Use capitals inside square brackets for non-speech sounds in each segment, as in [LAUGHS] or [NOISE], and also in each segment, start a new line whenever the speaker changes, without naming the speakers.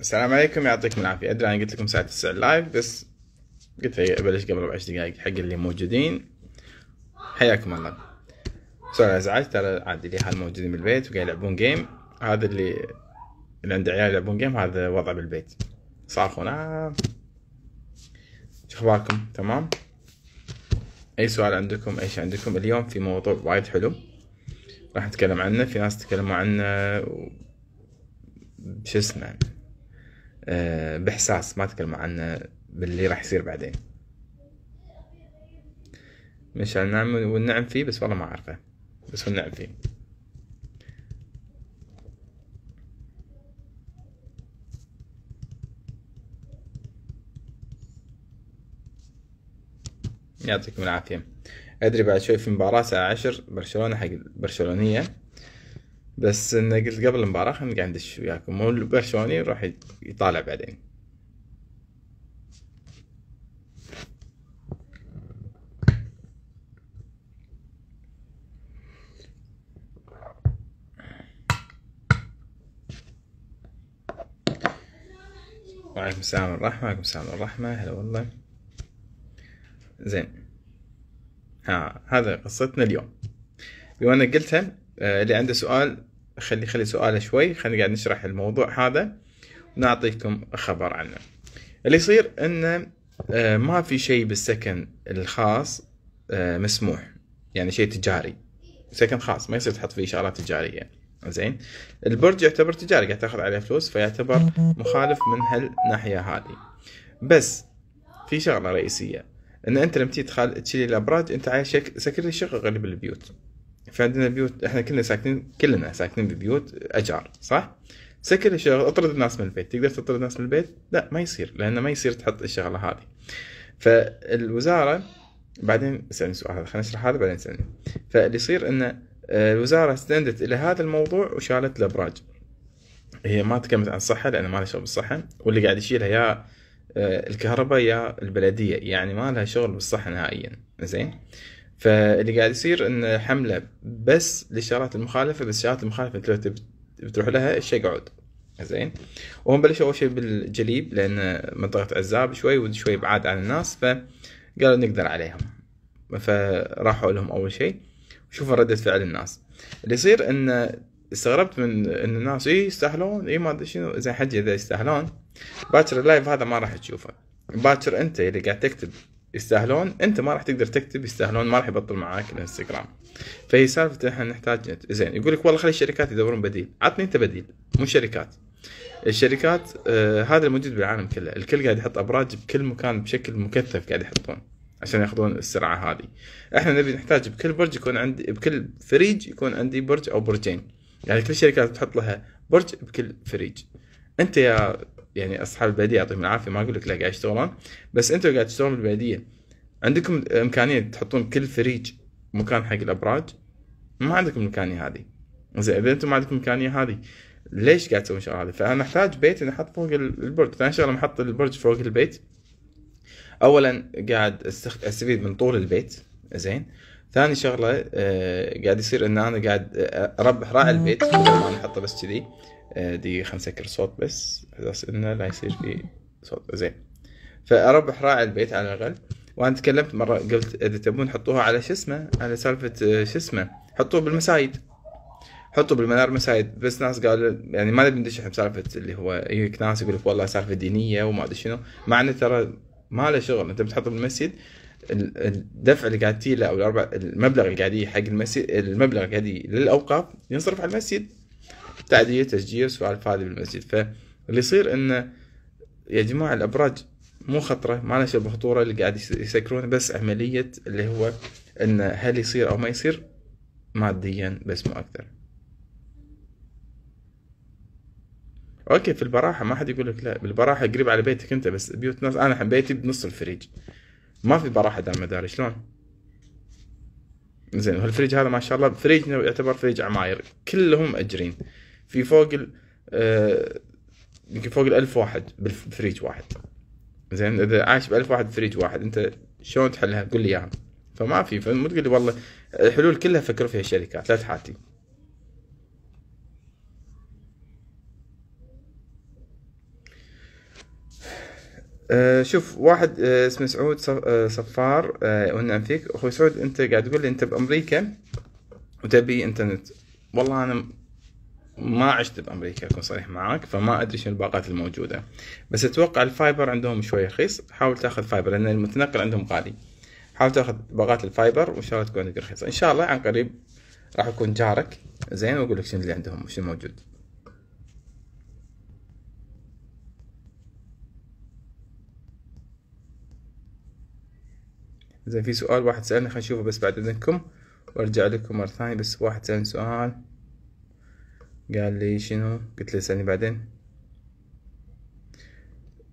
السلام عليكم يعطيكم العافيه ادري انا قلت لكم ساعه 9 لايف بس قلت ابلش قبل بعشر دقائق حق اللي موجودين حياكم الله سوري ازعاج ترى عادي اللي حال موجودين بالبيت وقاعد يلعبون جيم هذا اللي اللي عنده عيال يلعبون جيم هذا وضعه بالبيت صارخون آه. شو اخباركم تمام اي سؤال عندكم اي شيء عندكم اليوم في موضوع وايد حلو راح نتكلم عنه في ناس تكلموا عنه و... شو اسمه آه، باحساس ما اتكلم عنه باللي راح يصير بعدين مش على النعم والنعم فيه بس والله ما اعرفه بس هو النعم فيه يعطيكم العافية أدري بعد شوي في مباراة الساعة عشر برشلونة حق برشلونية بس انا قلت قبل المباراة خلينا نقعد ندش وياكم مو البرشلوني راح يطالع بعدين وعليكم السلام ورحمة وعليكم السلام ورحمة هلا والله زين ها هذا قصتنا اليوم بما انك قلتها آه، اللي عنده سؤال خلي خلي سؤاله شوي خلينا قاعد نشرح الموضوع هذا ونعطيكم خبر عنه اللي يصير انه آه، ما في شيء بالسكن الخاص آه، مسموح يعني شيء تجاري سكن خاص ما يصير تحط فيه شغلات تجاريه زين البرج يعتبر تجاري قاعد تاخذ عليه فلوس فيعتبر مخالف من هالناحيه هذه بس في شغله رئيسيه ان انت لما تيجي تشيل الابراج انت عايش سكن لي الشقق اللي بالبيوت في عندنا بيوت احنا كلنا ساكنين كلنا ساكنين ببيوت اجار صح؟ سكر الشغل اطرد الناس من البيت تقدر تطرد الناس من البيت لا ما يصير لانه ما يصير تحط الشغله هذه فالوزاره بعدين اسالني سؤال هذا خليني اشرح هذا بعدين اسالني فاللي يصير ان الوزاره استندت الى هذا الموضوع وشالت الابراج هي ما تكلمت عن الصحه لان ما لها شغل بالصحه واللي قاعد يشيلها يا آه، الكهرباء يا البلديه يعني ما لها شغل بالصحه نهائيا زين فاللي قاعد يصير ان حمله بس للشغلات المخالفه بس الشغلات المخالفه انت بتروح لها الشيء قعد زين وهم بلشوا اول شيء بالجليب لان منطقه عزاب شوي وشوي بعاد عن الناس فقالوا نقدر عليهم فراحوا لهم اول شيء شوفوا ردة فعل الناس اللي يصير ان استغربت من ان الناس اي يستاهلون اي ما ادري شنو زين حجي اذا يستاهلون باكر اللايف هذا ما راح تشوفه باكر انت اللي قاعد تكتب يستاهلون انت ما راح تقدر تكتب يستاهلون ما راح يبطل معاك الانستغرام فهي سالفه احنا نحتاج نت زين يقول لك والله خلي الشركات يدورون بديل عطني انت بديل مو شركات الشركات آه هذا الموجود بالعالم كله الكل قاعد يحط ابراج بكل مكان بشكل مكثف قاعد يحطون عشان ياخذون السرعه هذه احنا نبي نحتاج بكل برج يكون عندي بكل فريج يكون عندي برج او برجين يعني كل الشركات تحط لها برج بكل فريج انت يا يعني اصحاب البلديه يعطيهم العافيه ما اقول لك لا قاعد يشتغلون بس انتم قاعد تشتغلون بالبلديه عندكم امكانيه تحطون كل فريج مكان حق الابراج ما عندكم الامكانيه هذه زين اذا انتم ما عندكم الامكانيه هذه ليش قاعد تسوون الشغله هذه؟ فانا احتاج بيت اني احط فوق البرج، ثاني شغله محط البرج فوق البيت. اولا قاعد استفيد من طول البيت زين. ثاني شغله آه قاعد يصير ان انا قاعد اربح راعي البيت ما احطه بس كذي آه، دي خمسة كير صوت بس أساس إنه لا يصير في صوت زين فأربح راعي البيت على الأقل وأنا تكلمت مرة قلت إذا تبون حطوها على شو اسمه على سالفة آه، شو اسمه حطوه بالمسايد حطوا بالمنار مسايد بس ناس قالوا يعني ما نبي ندش بسالفه اللي هو يجيك إيه، ناس يقول لك والله سالفه دينيه وما ادري شنو مع انه ترى ما له شغل انت بتحطه بالمسجد الدفع اللي قاعد له او المبلغ اللي قاعد حق المسجد المبلغ اللي قاعد للاوقاف ينصرف على المسجد تعديه تشجير سوالف هذه بالمسجد فاللي يصير انه يا جماعه الابراج مو خطره ما لها بخطوره اللي قاعد يسكرون بس عمليه اللي هو انه هل يصير او ما يصير ماديا بس مو اكثر اوكي في البراحه ما حد يقول لك لا بالبراحه قريب على بيتك انت بس بيوت ناس انا بيتي بنص الفريج ما في براحه دام مداري شلون زين هالفريج هذا ما شاء الله فريجنا يعتبر فريج عماير كلهم اجرين في فوق ال آه، يمكن فوق الألف واحد بفريج واحد زين اذا عايش بألف واحد بفريج واحد انت شلون تحلها قول لي اياها فما في فمو تقول لي والله الحلول كلها فكروا فيها الشركات لا تحاتي أه شوف واحد أه اسمه سعود آه، صفار أه ونعم فيك اخوي سعود انت قاعد تقول لي انت بامريكا وتبي انترنت والله انا ما عشت بامريكا اكون صريح معاك فما ادري شنو الباقات الموجوده بس اتوقع الفايبر عندهم شوي رخيص حاول تاخذ فايبر لان المتنقل عندهم غالي حاول تاخذ باقات الفايبر وان شاء الله تكون عندك رخيصه ان شاء الله عن قريب راح اكون جارك زين واقول لك شنو اللي عندهم وشنو موجود زين في سؤال واحد سألني خلينا نشوفه بس بعد اذنكم وارجع لكم مرة ثانية بس واحد سألني سؤال قال لي شنو قلت له اسألني بعدين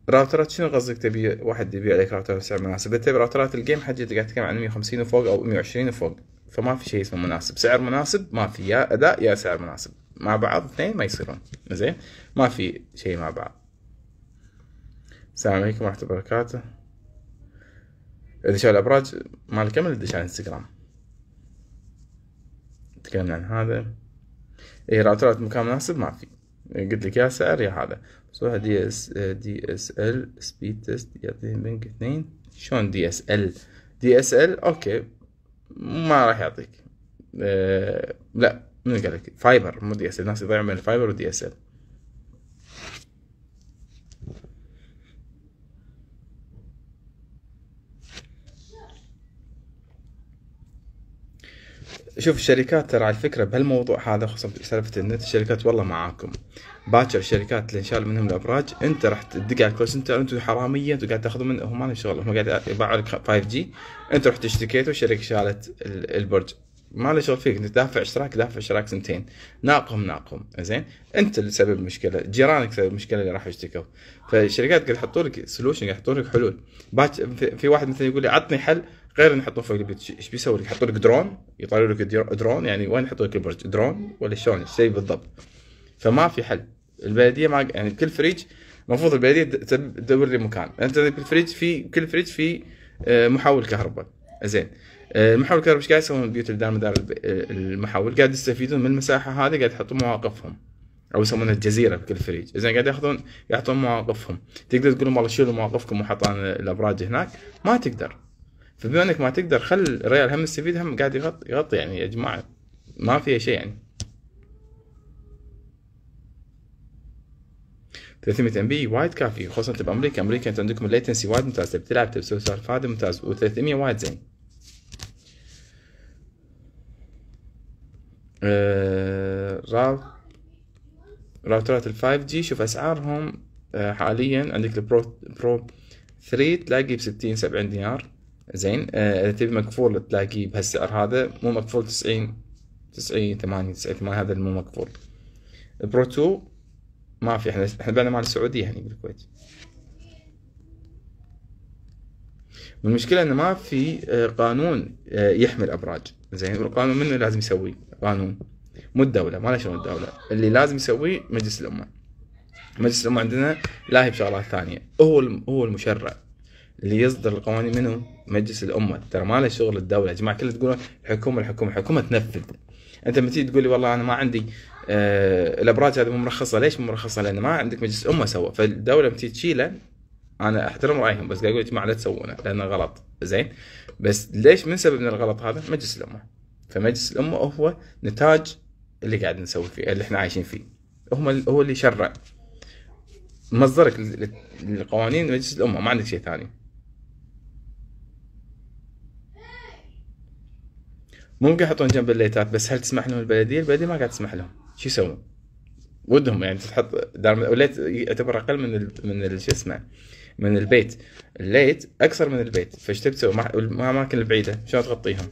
راوترات شنو قصدك تبي واحد يبيع لك راوتر بسعر مناسب انت راوترات الجيم حجي قاعد تتكلم عن 150 وفوق او 120 وفوق فما في شيء اسمه مناسب سعر مناسب ما في يا اداء يا سعر مناسب مع بعض اثنين ما يصيرون زين ما في شيء مع بعض السلام عليكم ورحمه الله وبركاته اذا شاف الابراج مال كمل دش على الانستغرام تكلمنا عن هذا اي راوترات مكان مناسب ما في إيه، قلت لك يا سعر يا هذا بس روح دي اس دي اس ال سبيد تيست يعطيني بنك اثنين شلون دي اس ال دي اس ال اوكي ما راح يعطيك أه لا من قال لك فايبر مو دي اس ال الناس يضيعون بين الفايبر ودي اس ال شوف الشركات ترى على الفكره بهالموضوع هذا خصوصا سالفه النت الشركات والله معاكم باكر الشركات اللي انشال منهم الابراج انت راح تدق على الكول سنتر انتم حراميه انتم قاعد تاخذون من هم ما لهم شغل هم قاعد يباعوا لك 5 جي انت رحت اشتكيت والشركه شالت البرج ما له شغل فيك انت دافع اشتراك دافع اشتراك سنتين ناقهم ناقهم زين انت اللي سبب المشكله جيرانك سبب المشكله اللي راحوا اشتكوا فالشركات قاعد يحطوا لك سولوشن قاعد يحطوا لك حلول باكر في واحد مثلا يقول لي عطني حل غير ان يحطون فوق البيت ايش بيسوي لك؟ يحطوا لك درون يطلعوا لك درون يعني وين يحطوا لك البرج؟ درون ولا شلون؟ الشيء بالضبط. فما في حل البلديه ما يعني كل فريج المفروض البلديه تدور لي مكان انت بالفريج في كل فريج في آه، محول كهرباء زين آه، المحول الكهرباء ايش قاعد يسوون البيوت اللي دار مدار آه، المحول قاعد يستفيدون من المساحه هذه قاعد يحطون مواقفهم او يسمونها الجزيره بكل فريج زين قاعد ياخذون يعطون مواقفهم تقدر تقول لهم والله شيلوا مواقفكم وحطوا الابراج هناك ما تقدر فبما انك ما تقدر خل الريال هم يستفيد هم قاعد يغطي يغطي يعني يا جماعه ما فيها شيء يعني 300 ام بي وايد كافي خصوصا انت بامريكا امريكا انت عندكم الليتنسي وايد ممتاز تبي تلعب تبي تسوي سوالف هذا ممتاز و300 وايد زين آه، راو راوترات ال 5 جي شوف اسعارهم آه، حاليا عندك البرو برو 3 تلاقي ب 60 70 دينار زين آه، اذا تبي مقفول تلاقيه بهالسعر هذا مو مقفول 90 90 8 80 8 هذا مو مقفول برو 2 ما في احنا احنا بعنا مال السعوديه هني يعني بالكويت والمشكلة انه ما في آه، قانون آه، يحمي الابراج زين والقانون منه لازم يسوي قانون مو الدولة ما لها شغل الدولة اللي لازم يسويه مجلس الامة مجلس الامة عندنا لا هي بشغلات ثانية هو هو المشرع اللي يصدر القوانين منهم مجلس الامه ترى ما له شغل الدوله يا جماعه كل تقولون الحكومه الحكومه الحكومه تنفذ انت لما تيجي تقول لي والله انا ما عندي آه الابراج هذه مو مرخصه ليش مو مرخصه لان ما عندك مجلس امه سوى فالدوله لما تشيله انا احترم رايهم بس قاعد اقول يا جماعه لا تسوونه لانه غلط زين بس ليش من سبب من الغلط هذا مجلس الامه فمجلس الامه هو نتاج اللي قاعد نسوي فيه اللي احنا عايشين فيه هم هو اللي شرع مصدرك للقوانين مجلس الامه ما عندك شيء ثاني ممكن يحطون جنب الليتات بس هل تسمح لهم البلديه؟ البلديه ما قاعد تسمح لهم شو يسوون؟ ودهم يعني تحط دار الليت يعتبر اقل من ال... من شو اسمه من البيت الليت اكثر من البيت فايش تبي تسوي؟ الاماكن البعيده شلون تغطيهم؟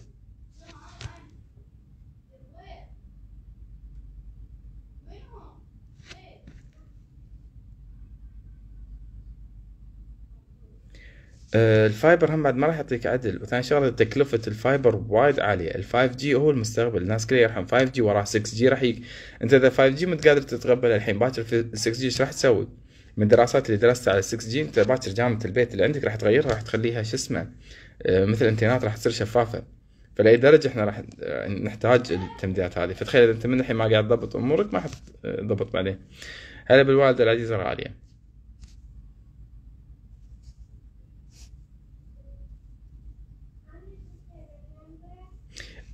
آه، الفايبر هم بعد ما راح يعطيك عدل وثاني شغله تكلفه الفايبر وايد عاليه ال 5 جي هو المستقبل الناس كلها يرحم 5 جي وراه 6 جي راح ي... انت اذا 5 جي مت قادر تتقبل الحين باكر 6 جي ايش راح تسوي؟ من الدراسات اللي درستها على 6 جي انت باكر جامعه البيت اللي عندك راح تغيرها راح تخليها شو اسمه آه، مثل انترنت راح تصير شفافه فلاي درجه احنا راح آه، نحتاج التمديدات هذه فتخيل اذا انت من الحين ما قاعد تضبط امورك ما حتضبط بعدين هلا بالوالده العزيزه الغاليه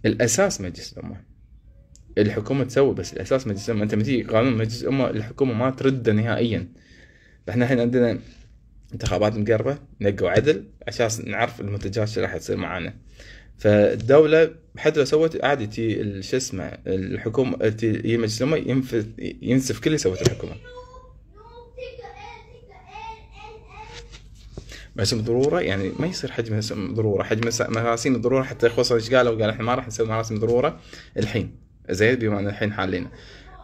الاساس مجلس الامه الحكومه تسوي بس الاساس مجلس الامه انت متي قانون مجلس الامه الحكومه ما ترده نهائيا احنا الحين عندنا انتخابات مقربه نقوا عدل عشان نعرف المنتجات شو راح تصير معانا فالدولة حتى لو سوت عادي تي شو اسمه الحكومة تي مجلس الأمة ينسف كل اللي سوته الحكومة مقاسيم ضروره يعني ما يصير حجم ضروره حجم مراسيم ضرورة حتى الخوص ايش قالوا قال احنا ما راح نسوي مراسم ضروره الحين زين بما ان الحين حالينا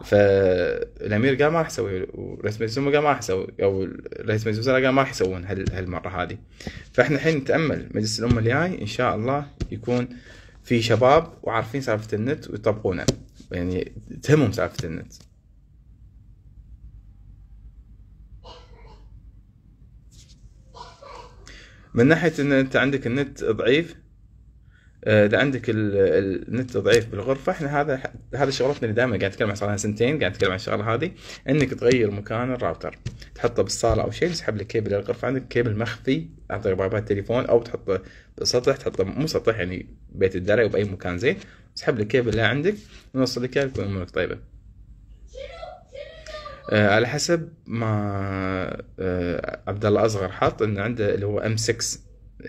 فالامير قال ما راح اسوي ورئيس مجلس الامه قال ما راح اسوي او رئيس مجلس الوزراء قال ما راح يسوون هالمره هذه فاحنا الحين نتامل مجلس الامه الجاي ان شاء الله يكون في شباب وعارفين سالفه النت ويطبقونه يعني تهمهم سالفه النت من ناحيه ان انت عندك النت ضعيف آه، اذا عندك النت ضعيف بالغرفه احنا هذا هذا شغلتنا اللي دائما قاعد نتكلم عنها صار لنا سنتين قاعد نتكلم عن الشغله هذه انك تغير مكان الراوتر تحطه بالصاله او شيء تسحب لك كيبل الغرفه عندك كيبل مخفي عن طريق بابات تليفون او تحطه بالسطح تحطه مو سطح يعني بيت الدرج او باي مكان زين تسحب لك كيبل اللي عندك ونوصل لك اياه تكون امورك طيبه آه، على حسب ما آه، عبد الله اصغر حط ان عنده اللي هو ام 6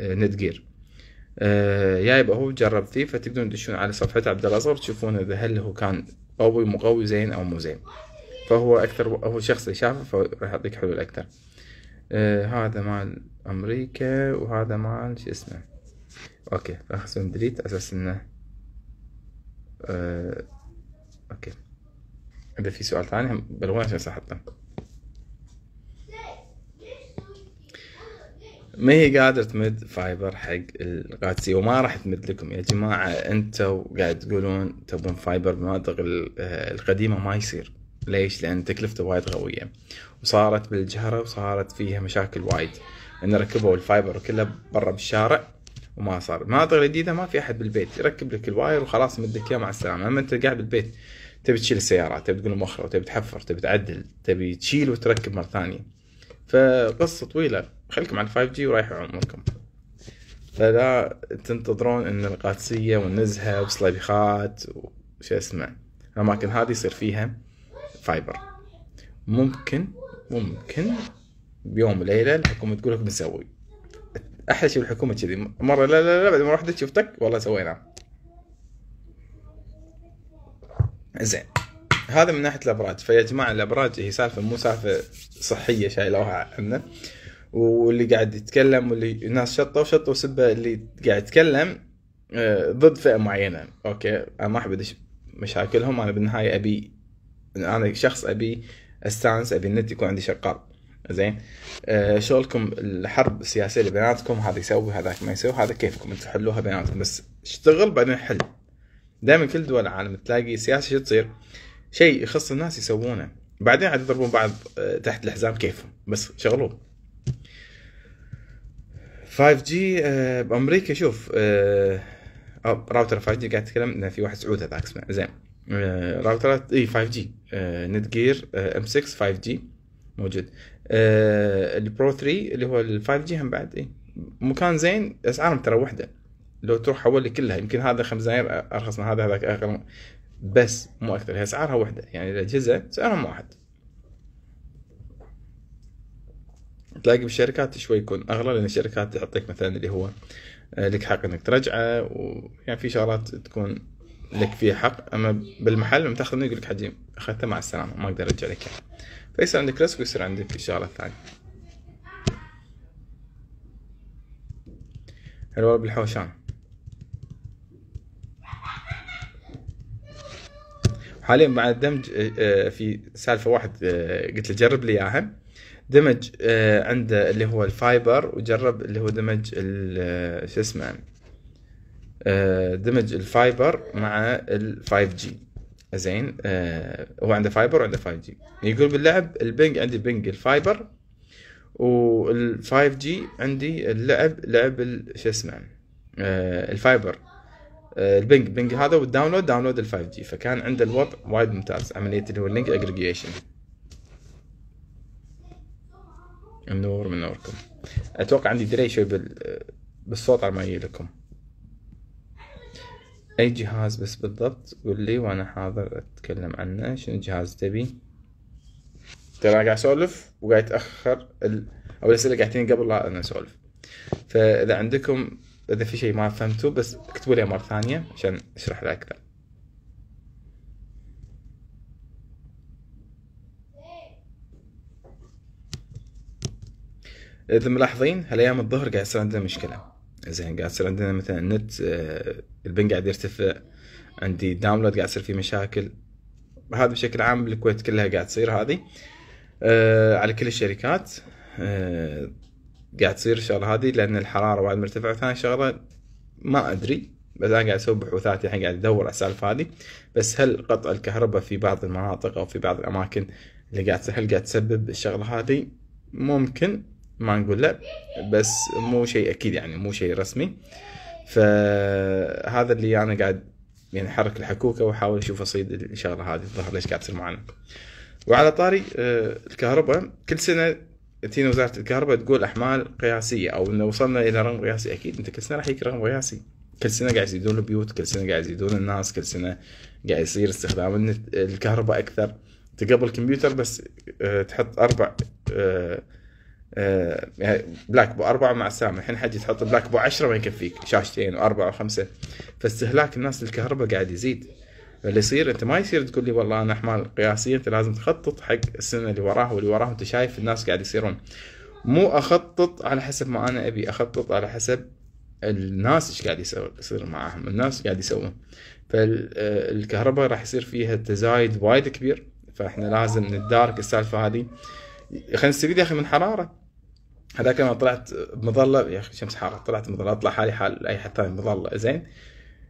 نت جير يا يبقى هو جرب فيه فتقدرون تدشون على صفحة عبد الاصغر تشوفون اذا هل هو كان قوي مو قوي زين او مو زين فهو اكثر هو الشخص شافه فراح يعطيك حلول اكثر آه هذا مال امريكا وهذا مال شو اسمه اوكي راح اسوي ديليت اساس انه آه اوكي اذا في سؤال ثاني بلغوني عشان حتى ما هي قادرة تمد فايبر حق القادسية وما راح تمد لكم يا جماعة انتوا قاعد تقولون تبون فايبر بالمناطق آه، القديمة ما يصير ليش؟ لأن تكلفته وايد قوية وصارت بالجهرة وصارت فيها مشاكل وايد إن ركبوا الفايبر كله برا بالشارع وما صار المناطق الجديدة ما في أحد بالبيت يركب لك الواير وخلاص مدك إياه مع السلامة أما أنت قاعد بالبيت تبي تشيل السياره تبي تقول مؤخره تبي تحفر تبي تعدل تبي تشيل وتركب مره ثانيه فقصه طويله خليكم على 5 g ورايحوا عمركم فلا تنتظرون ان القادسيه والنزهه وصليبيخات وش اسمه الاماكن هذه يصير فيها فايبر ممكن ممكن بيوم وليله الحكومه تقول لك بنسوي احلى شيء الحكومه كذي مره لا لا لا بعد واحده تشوف شفتك والله سويناه زين هذا من ناحيه الابراج فيا جماعه الابراج هي سالفه مو سالفه صحيه شايلوها عنا واللي قاعد يتكلم واللي الناس شطوا شطوا سبه اللي قاعد يتكلم آه، ضد فئه معينه اوكي انا ما احب ادش مشاكلهم انا بالنهايه ابي انا شخص ابي استانس ابي النت يكون عندي شغال زين آه، شغلكم الحرب السياسيه اللي بيناتكم هذا يسوي هذاك ما يسوي هذا كيفكم تحلوها بيناتكم بس اشتغل بعدين حل دائما كل دول العالم تلاقي سياسه شو تصير؟ شيء يخص الناس يسوونه بعدين عاد يضربون بعض آه، تحت الحزام كيفهم بس شغلوه آه، 5G بامريكا شوف آه، راوتر 5G قاعد اتكلم انه في واحد سعودي هذاك اسمه زين راوترات اي 5G نت جير ام 6 5G موجود البرو 3 اللي هو ال 5G هم بعد اي مكان زين اسعارهم ترى وحده لو تروح حول لي كلها يمكن هذا خمس دنانير ارخص من هذا هذاك اغلى بس مو اكثر هي اسعارها وحده يعني الاجهزه سعرهم واحد تلاقي بالشركات شوي يكون اغلى لان الشركات تعطيك مثلا اللي هو آه، لك حق انك ترجعه ويعني في شغلات تكون لك فيها حق اما بالمحل لما تاخذ يقول لك حجي اخذته مع السلامه ما اقدر ارجع لك فيصير عندك ريسك ويصير عندك شغله ثانيه الورب بالحوشان حاليا بعد الدمج آه، آه، في سالفه واحد آه، قلت له جرب لي اياها دمج عنده اللي هو الفايبر وجرب اللي هو دمج شو اسمه دمج الفايبر مع ال5 جي زين هو عنده فايبر وعنده 5 جي يقول باللعب البنج عندي بنج الفايبر وال5 جي عندي اللعب لعب شو اسمه الفايبر آه، البنج بنج هذا والداونلود داونلود ال 5 جي فكان عنده الوضع وايد ممتاز عمليه اللي هو اللينك اجريجيشن منور منوركم اتوقع عندي دري شوي بال بالصوت على ما يجي لكم اي جهاز بس بالضبط قول لي وانا حاضر اتكلم عنه شنو جهاز تبي ترى قاعد اسولف وقاعد اتاخر ال... او الاسئله قاعد تجيني قبل لا انا اسولف فاذا عندكم اذا في شيء ما فهمته بس اكتبوا لي مره ثانيه عشان اشرح له اكثر اذا ملاحظين هالايام الظهر قاعد يصير عندنا مشكله زين قاعد يصير عندنا مثلا النت آه، البن قاعد يرتفع عندي داونلود قاعد يصير فيه مشاكل هذا بشكل عام بالكويت كلها قاعد تصير هذه آه، على كل الشركات آه، قاعد تصير الشغله هذه لان الحراره وايد مرتفعه وثاني شغله ما ادري بس انا قاعد اسوي بحوثات الحين يعني قاعد ادور على السالفه هذه بس هل قطع الكهرباء في بعض المناطق او في بعض الاماكن اللي قاعد هل قاعد تسبب الشغله هذه ممكن ما نقول لا بس مو شيء اكيد يعني مو شيء رسمي فهذا اللي انا يعني قاعد يعني احرك الحكوكه واحاول اشوف اصيد الشغله هذه الظهر ليش قاعد تصير معنا وعلى طاري آه، الكهرباء كل سنه تجينا وزاره الكهرباء تقول احمال قياسيه او انه وصلنا الى رقم قياسي اكيد انت كل سنه راح يجيك رقم قياسي كل سنه قاعد يزيدون البيوت كل سنه قاعد يزيدون الناس كل سنه قاعد يصير استخدام الكهرباء اكثر انت قبل بس آه، تحط اربع آه، آه، يعني بلاك بو أربعة مع السلامة الحين حجي تحط بلاك بو عشرة ما يكفيك شاشتين وأربعة وخمسة فاستهلاك الناس للكهرباء قاعد يزيد اللي يصير انت ما يصير تقول لي والله انا احمال قياسيه انت لازم تخطط حق السنه اللي وراها واللي وراها وانت شايف الناس قاعد يصيرون مو اخطط على حسب ما انا ابي اخطط على حسب الناس ايش قاعد يصير معاهم الناس قاعد يسوون فالكهرباء راح يصير فيها تزايد وايد كبير فاحنا لازم ندارك السالفه هذه خلينا نستفيد يا اخي من حراره هذاك لما طلعت بمظله يا اخي شمس حاره طلعت مظله اطلع حالي حال اي حد ثاني مظله زين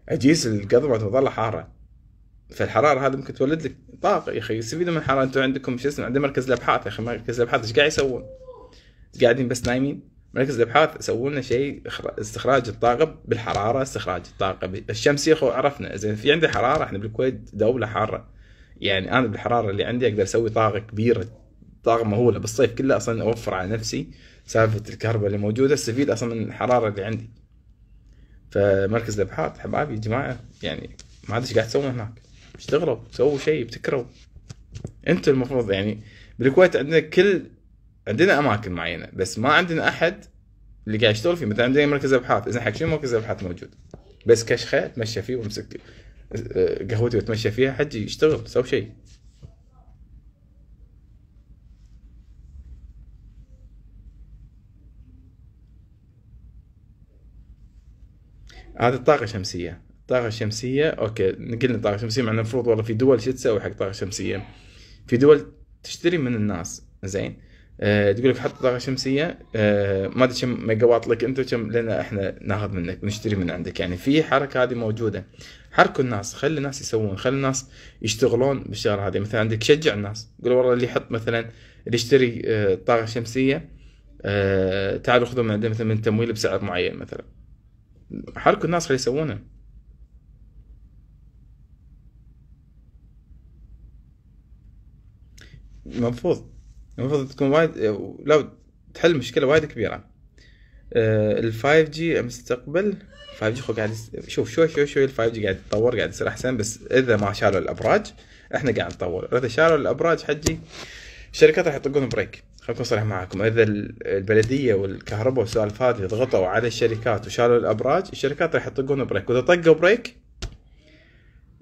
اجيس القضبه مظله حاره فالحراره هذا ممكن تولد لك طاقه يا اخي استفيدوا من الحراره انتم عندكم شو اسمه عندنا مركز الابحاث يا اخي مركز الابحاث ايش قاعد يسوون؟ قاعدين بس نايمين مركز الابحاث سووا لنا شيء استخراج الطاقه بالحراره استخراج الطاقه الشمسيه اخي عرفنا زين في عندي حراره احنا بالكويت دوله حاره يعني انا بالحراره اللي عندي اقدر اسوي طاقه كبيره طاقه مهوله بالصيف كله اصلا اوفر على نفسي سالفه الكهرباء اللي موجوده استفيد اصلا من الحراره اللي عندي فمركز الابحاث حبايبي يا جماعه يعني ما ادري ايش قاعد تسوون هناك اشتغلوا سووا شيء ابتكروا انتوا المفروض يعني بالكويت عندنا كل عندنا اماكن معينه بس ما عندنا احد اللي قاعد يشتغل فيه مثلا عندنا مركز ابحاث اذا حق شنو مركز ابحاث موجود بس كشخه اتمشى فيه وامسك آه، قهوتي واتمشى فيها حجي يشتغل سوي شيء هذه الطاقة الشمسية طاقه شمسيه اوكي قلنا طاقه شمسيه مع المفروض والله في دول شو تسوي حق طاقه شمسيه في دول تشتري من الناس زين أه تقول لك حط طاقه شمسيه أه ما ادري كم ميجا وات لك انت كم لنا احنا ناخذ منك ونشتري من عندك يعني في حركه هذه موجوده حركوا الناس خلي الناس يسوون خلي الناس يشتغلون بالشغله هذه مثلا عندك شجع الناس قول والله اللي يحط مثلا اللي يشتري آه، طاقه شمسيه آه، تعالوا خذوا من عندنا مثلا من تمويل بسعر معين مثلا حركوا الناس خلي يسوونه المفروض المفروض تكون وايد لو تحل مشكله وايد كبيره آه، ال 5 جي مستقبل 5 جي خو قاعد شوف شوي شوي شوي ال 5 جي قاعد يتطور قاعد يصير احسن بس اذا ما شالوا الابراج احنا قاعد نطور اذا شالوا الابراج حجي الشركات راح يطقون بريك خلينا نكون صريح معاكم اذا البلديه والكهرباء والسوالف هذه ضغطوا على الشركات وشالوا الابراج الشركات راح يطقون بريك واذا طقوا بريك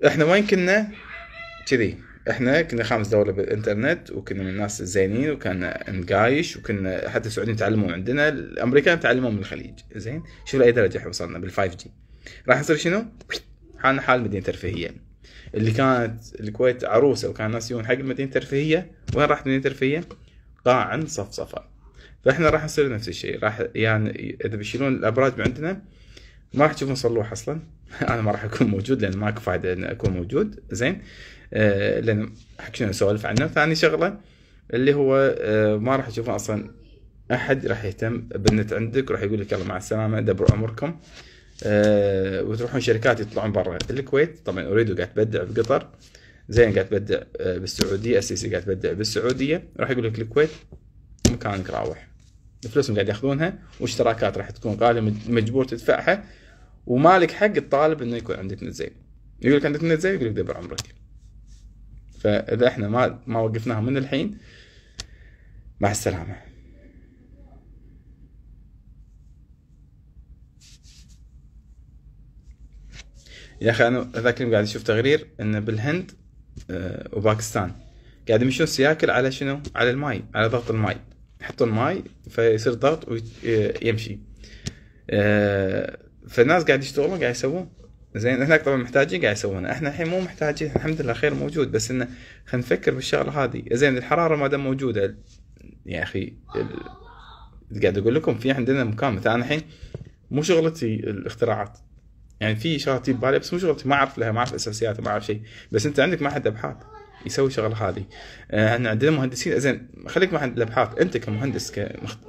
احنا وين كنا كذي احنا كنا خامس دوله بالانترنت وكنا من الناس الزينين وكنا نقايش وكنا حتى السعوديين تعلموا عندنا الامريكان تعلموا من الخليج زين شوف لاي درجه احنا وصلنا بال5 g راح يصير شنو؟ حالنا حال مدينه ترفيهيه اللي كانت الكويت عروسه وكان الناس يجون حق المدينه الترفيهيه وين راحت المدينه الترفيهيه؟ قاع صفصفه فاحنا راح نصير نفس الشيء راح يعني اذا بيشيلون الابراج من عندنا ما راح تشوفون صلوح اصلا [LAUGHS] انا ما راح اكون موجود لان ماكو فايده ان اكون موجود زين آه، لان حكينا سوالف عنه ثاني شغله اللي هو آه، ما راح تشوفون اصلا احد راح يهتم بالنت عندك وراح يقول لك يلا مع السلامه دبروا امركم أه وتروحون شركات يطلعون برا الكويت طبعا اريدو قاعد تبدع بقطر زين قاعد تبدع آه، بالسعوديه سي قاعد تبدع بالسعوديه راح يقول لك الكويت مكانك راوح فلوسهم قاعد ياخذونها واشتراكات راح تكون غاليه مجبور تدفعها ومالك حق الطالب انه يكون عندك نت زين يقول لك عندك نت زين يقول لك دبر عمرك فاذا احنا ما ما وقفناها من الحين مع السلامه يا اخي انا ذاك اليوم قاعد اشوف تقرير انه بالهند آه، وباكستان قاعد يمشون سياكل على شنو؟ على الماي على ضغط الماي يحطون ماي فيصير ضغط ويمشي آه، آه، فالناس قاعد يشتغلون قاعد يسوون زين هناك طبعا محتاجين قاعد يسوونه احنا الحين مو محتاجين الحمد لله خير موجود بس انه خلينا نفكر بالشغله هذه زين الحراره ما دام موجوده يا اخي ال... قاعد اقول لكم في عندنا مكان مثلا انا الحين مو شغلتي الاختراعات يعني في شغلات ببالي بس مو شغلتي ما اعرف لها ما اعرف اساسيات ما اعرف شيء بس انت عندك معهد ابحاث يسوي شغله هذه آه، احنا عندنا مهندسين زين خليك معهد الابحاث انت كمهندس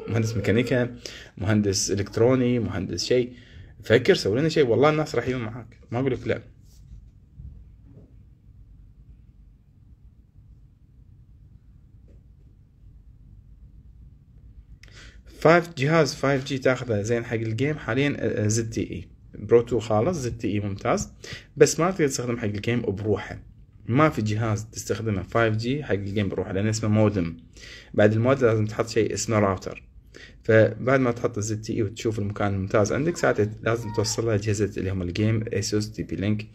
كمهندس ميكانيكا مهندس الكتروني مهندس شيء فكر سوي لنا شيء والله الناس راح يجون معاك ما اقول لك لا فايف جهاز 5 جي تاخذه زين حق الجيم حاليا آه، آه، زد تي اي برو 2 خالص زد تي اي ممتاز بس ما تقدر تستخدم حق الجيم بروحه ما في جهاز تستخدمه 5 جي حق الجيم بروحه لان اسمه مودم بعد المودم لازم تحط شيء اسمه راوتر فبعد ما تحط الزد تي اي وتشوف المكان الممتاز عندك ساعتها لازم توصلها اجهزه اللي هم الجيم اسوس دي بي لينك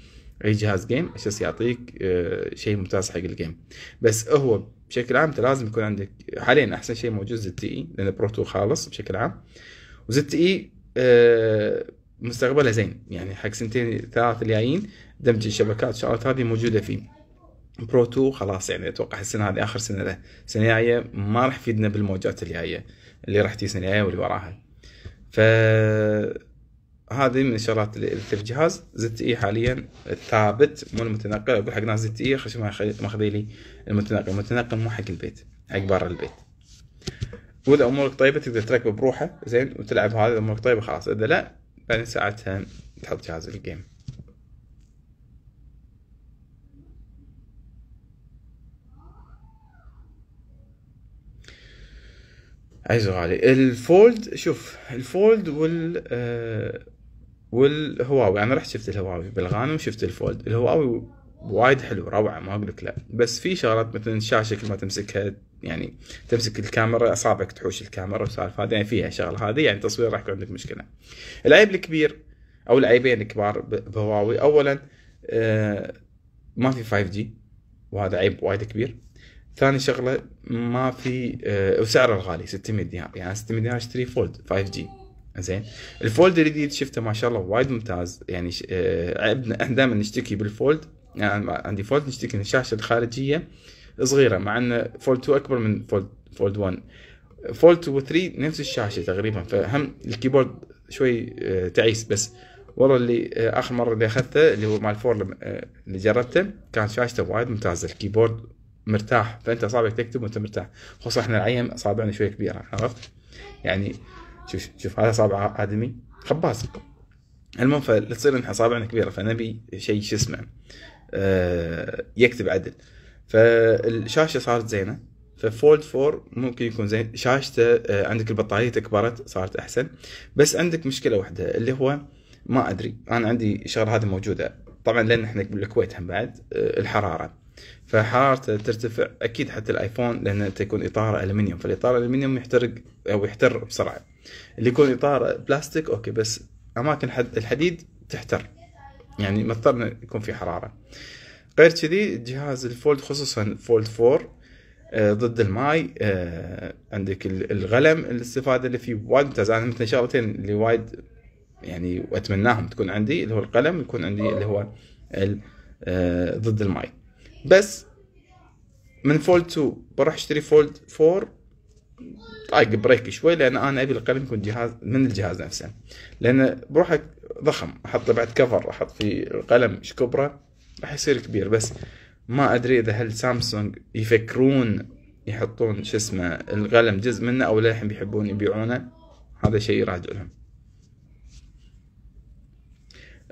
اي جهاز جيم اساس يعطيك آه، شيء ممتاز حق الجيم بس هو بشكل عام انت لازم يكون عندك حاليا احسن شيء موجود زد تي اي لان برو خالص بشكل عام وزد تي اي آه، مستقبلها زين يعني حق سنتين ثلاث الجايين دمج الشبكات الله هذه موجوده فيه برو 2 خلاص يعني اتوقع السنه هذه اخر سنه له السنه الجايه ما راح يفيدنا بالموجات الجايه اللي راح تجي سنه واللي وراها ف هذه من الشغلات اللي في الجهاز زد اي حاليا الثابت مو المتنقل اقول حق ناس زد اي خش ماخذي لي المتنقل المتنقل مو حق البيت حق برا البيت واذا امورك طيبه تقدر تركبه بروحه زين وتلعب هذا اذا امورك طيبه خلاص اذا لا بعدين ساعتها تحط جهاز الجيم عايزه علي الفولد شوف الفولد وال آه، والهواوي انا رحت شفت الهواوي بالغانم شفت الفولد الهواوي وايد حلو روعه ما اقول لك لا بس في شغلات مثلا الشاشه كل ما تمسكها يعني تمسك الكاميرا اصابعك تحوش الكاميرا والسالفه هذه يعني فيها شغله هذه يعني تصوير راح يكون عندك مشكله العيب الكبير او العيبين الكبار بهواوي اولا آه ما في 5 g وهذا عيب وايد كبير ثاني شغله ما في آه، وسعره الغالي 600 دينار يعني 600 دينار اشتري فولد 5 جي زين الفولد الجديد شفته ما شاء الله وايد ممتاز يعني آه، عندنا احنا دائما نشتكي بالفولد يعني عندي فولد نشتكي ان الشاشه الخارجيه صغيره مع ان فولد 2 اكبر من فولد فولد 1 فولد 2 و 3 نفس الشاشه تقريبا فهم الكيبورد شوي آه، تعيس بس والله اللي اخر مره اللي اخذته اللي هو مال فور اللي جربته كان شاشته وايد ممتازه الكيبورد مرتاح فانت اصابعك تكتب وانت مرتاح خصوصا احنا العيم اصابعنا شويه كبيره عرفت يعني شوف شوف هذا اصابع ادمي خباز المهم فتصير ان اصابعنا كبيره فنبي شيء شو اسمه آه، يكتب عدل فالشاشه صارت زينه ففولد 4 ممكن يكون زين شاشته آه، عندك البطاريه تكبرت صارت احسن بس عندك مشكله واحده اللي هو ما ادري انا عندي الشغله هذه موجوده طبعا لان احنا بالكويت هم بعد آه، الحراره فحرارته ترتفع اكيد حتى الايفون لان تكون اطار الومنيوم فالاطار الومنيوم يحترق او يحتر بسرعه اللي يكون اطار بلاستيك اوكي بس اماكن الحديد تحتر يعني مضطر يكون في حراره غير كذي جهاز الفولد خصوصا فولد 4 آه، ضد الماي آه، عندك الغلم الاستفاده اللي فيه وايد ممتاز انا مثلا شغلتين اللي وايد يعني واتمناهم تكون عندي اللي هو القلم يكون عندي اللي هو آه، ضد الماي بس من فولد 2 بروح اشتري فولد 4 طايق بريك شوي لان انا ابي القلم يكون جهاز من الجهاز نفسه لان بروحه ضخم احط بعد كفر احط في القلم ايش كبره راح يصير كبير بس ما ادري اذا هل سامسونج يفكرون يحطون شو اسمه القلم جزء منه او للحين بيحبون يبيعونه هذا شيء يراجع لهم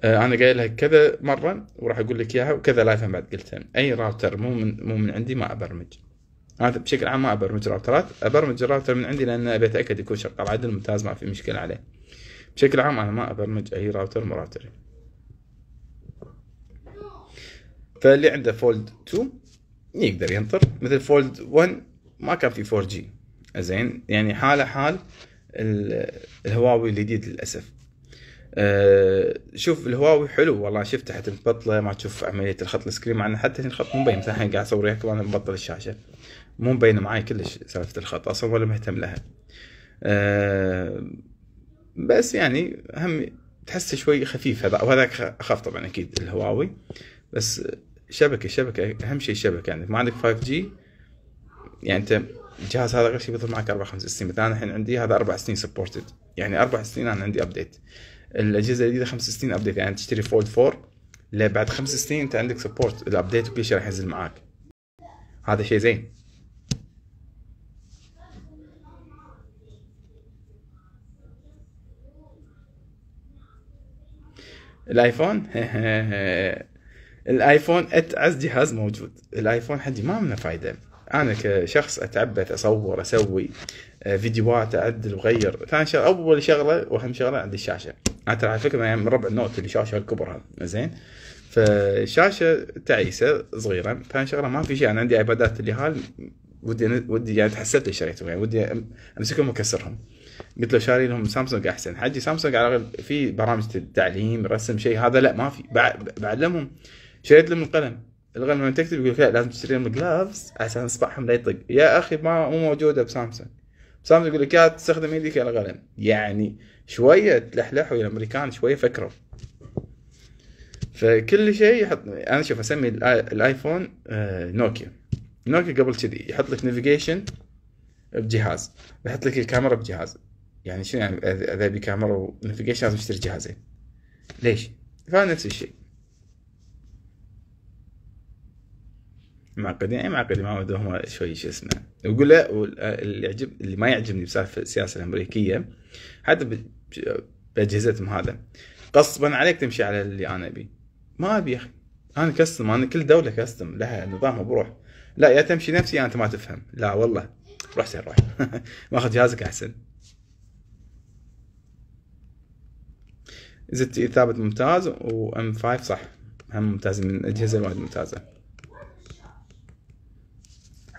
آه، انا قايل كذا مره وراح اقول لك اياها وكذا لايف بعد قلتها اي راوتر مو من مو من عندي ما ابرمج انا بشكل عام ما ابرمج راوترات ابرمج الراوتر من عندي لان ابي اتاكد يكون شغال عدل ممتاز ما في مشكله عليه بشكل عام انا ما ابرمج اي راوتر من فاللي عنده فولد 2 يقدر ينطر مثل فولد 1 ما كان في 4 جي زين يعني حاله حال الهواوي الجديد للاسف أه شوف الهواوي حلو والله شفت حتى البطله ما تشوف عمليه الخط السكرين مع انه حتى الخط مو مبين مثلا الحين قاعد اصور وياك وانا مبطل الشاشه مو مبينه معي كلش سالفه الخط اصلا ولا مهتم لها أه بس يعني هم تحسه شوي خفيف هذا وهذاك اخاف طبعا اكيد الهواوي بس شبكه شبكه اهم شيء شبكه يعني ما عندك 5 جي يعني انت الجهاز هذا غير شيء بيظل معك اربع خمس سنين مثلا انا الحين عندي هذا اربع سنين سبورتد يعني اربع سنين انا عندي ابديت الاجهزه الجديده 65 ابديت يعني تشتري فولد 4 بعد خمس سنين انت عندك سبورت الابديت وكل شيء راح ينزل معاك هذا شيء زين الايفون [LAUGHS] الايفون اتعس جهاز موجود الايفون حدي ما منه فايده انا كشخص اتعبت اصور اسوي فيديوهات اعدل وغير ثاني شغله اول شغله واهم شغله عندي الشاشه انا ترى على فكره من ربع النوت اللي شاشه الكبرى هذا زين فالشاشه تعيسه صغيره ثاني شغله ما في شيء انا عندي ايبادات اللي هال ودي ودي يعني تحسبت لي شريتهم يعني ودي امسكهم واكسرهم قلت له شاري لهم سامسونج احسن حجي سامسونج على الاقل في برامج تعليم رسم شيء هذا لا ما في بعلمهم شريت لهم القلم القلم لما تكتب يقول لك لا لازم تشتري لهم جلافز عشان اصبعهم لا يطق يا اخي ما مو موجوده بسامسونج سام يقول لك يا تستخدم ايدك يا القلم يعني شويه تلحلحوا يا الامريكان شويه فكروا فكل شيء يحط انا شوف اسمي الايفون آه، نوكيا نوكيا قبل كذي يحط لك نافيجيشن بجهاز يحط لك الكاميرا بجهاز يعني شنو يعني اذا ابي كاميرا ونافيجيشن لازم اشتري جهازين ليش؟ فنفس الشيء معقدين اي معقدين ما هم شوي شو اسمه يقول له اللي يعجب اللي ما يعجبني بسالفه السياسه الامريكيه حتى باجهزتهم هذا غصبا عليك تمشي على اللي انا ابي ما ابي يا اخي انا كستم انا كل دوله كستم لها نظامها بروح لا يا تمشي نفسي يا انت ما تفهم لا والله روح سير روح [LAUGHS] ماخذ جهازك احسن زد ثابت ممتاز وام 5 صح هم ممتازين من الاجهزه الوايد ممتازه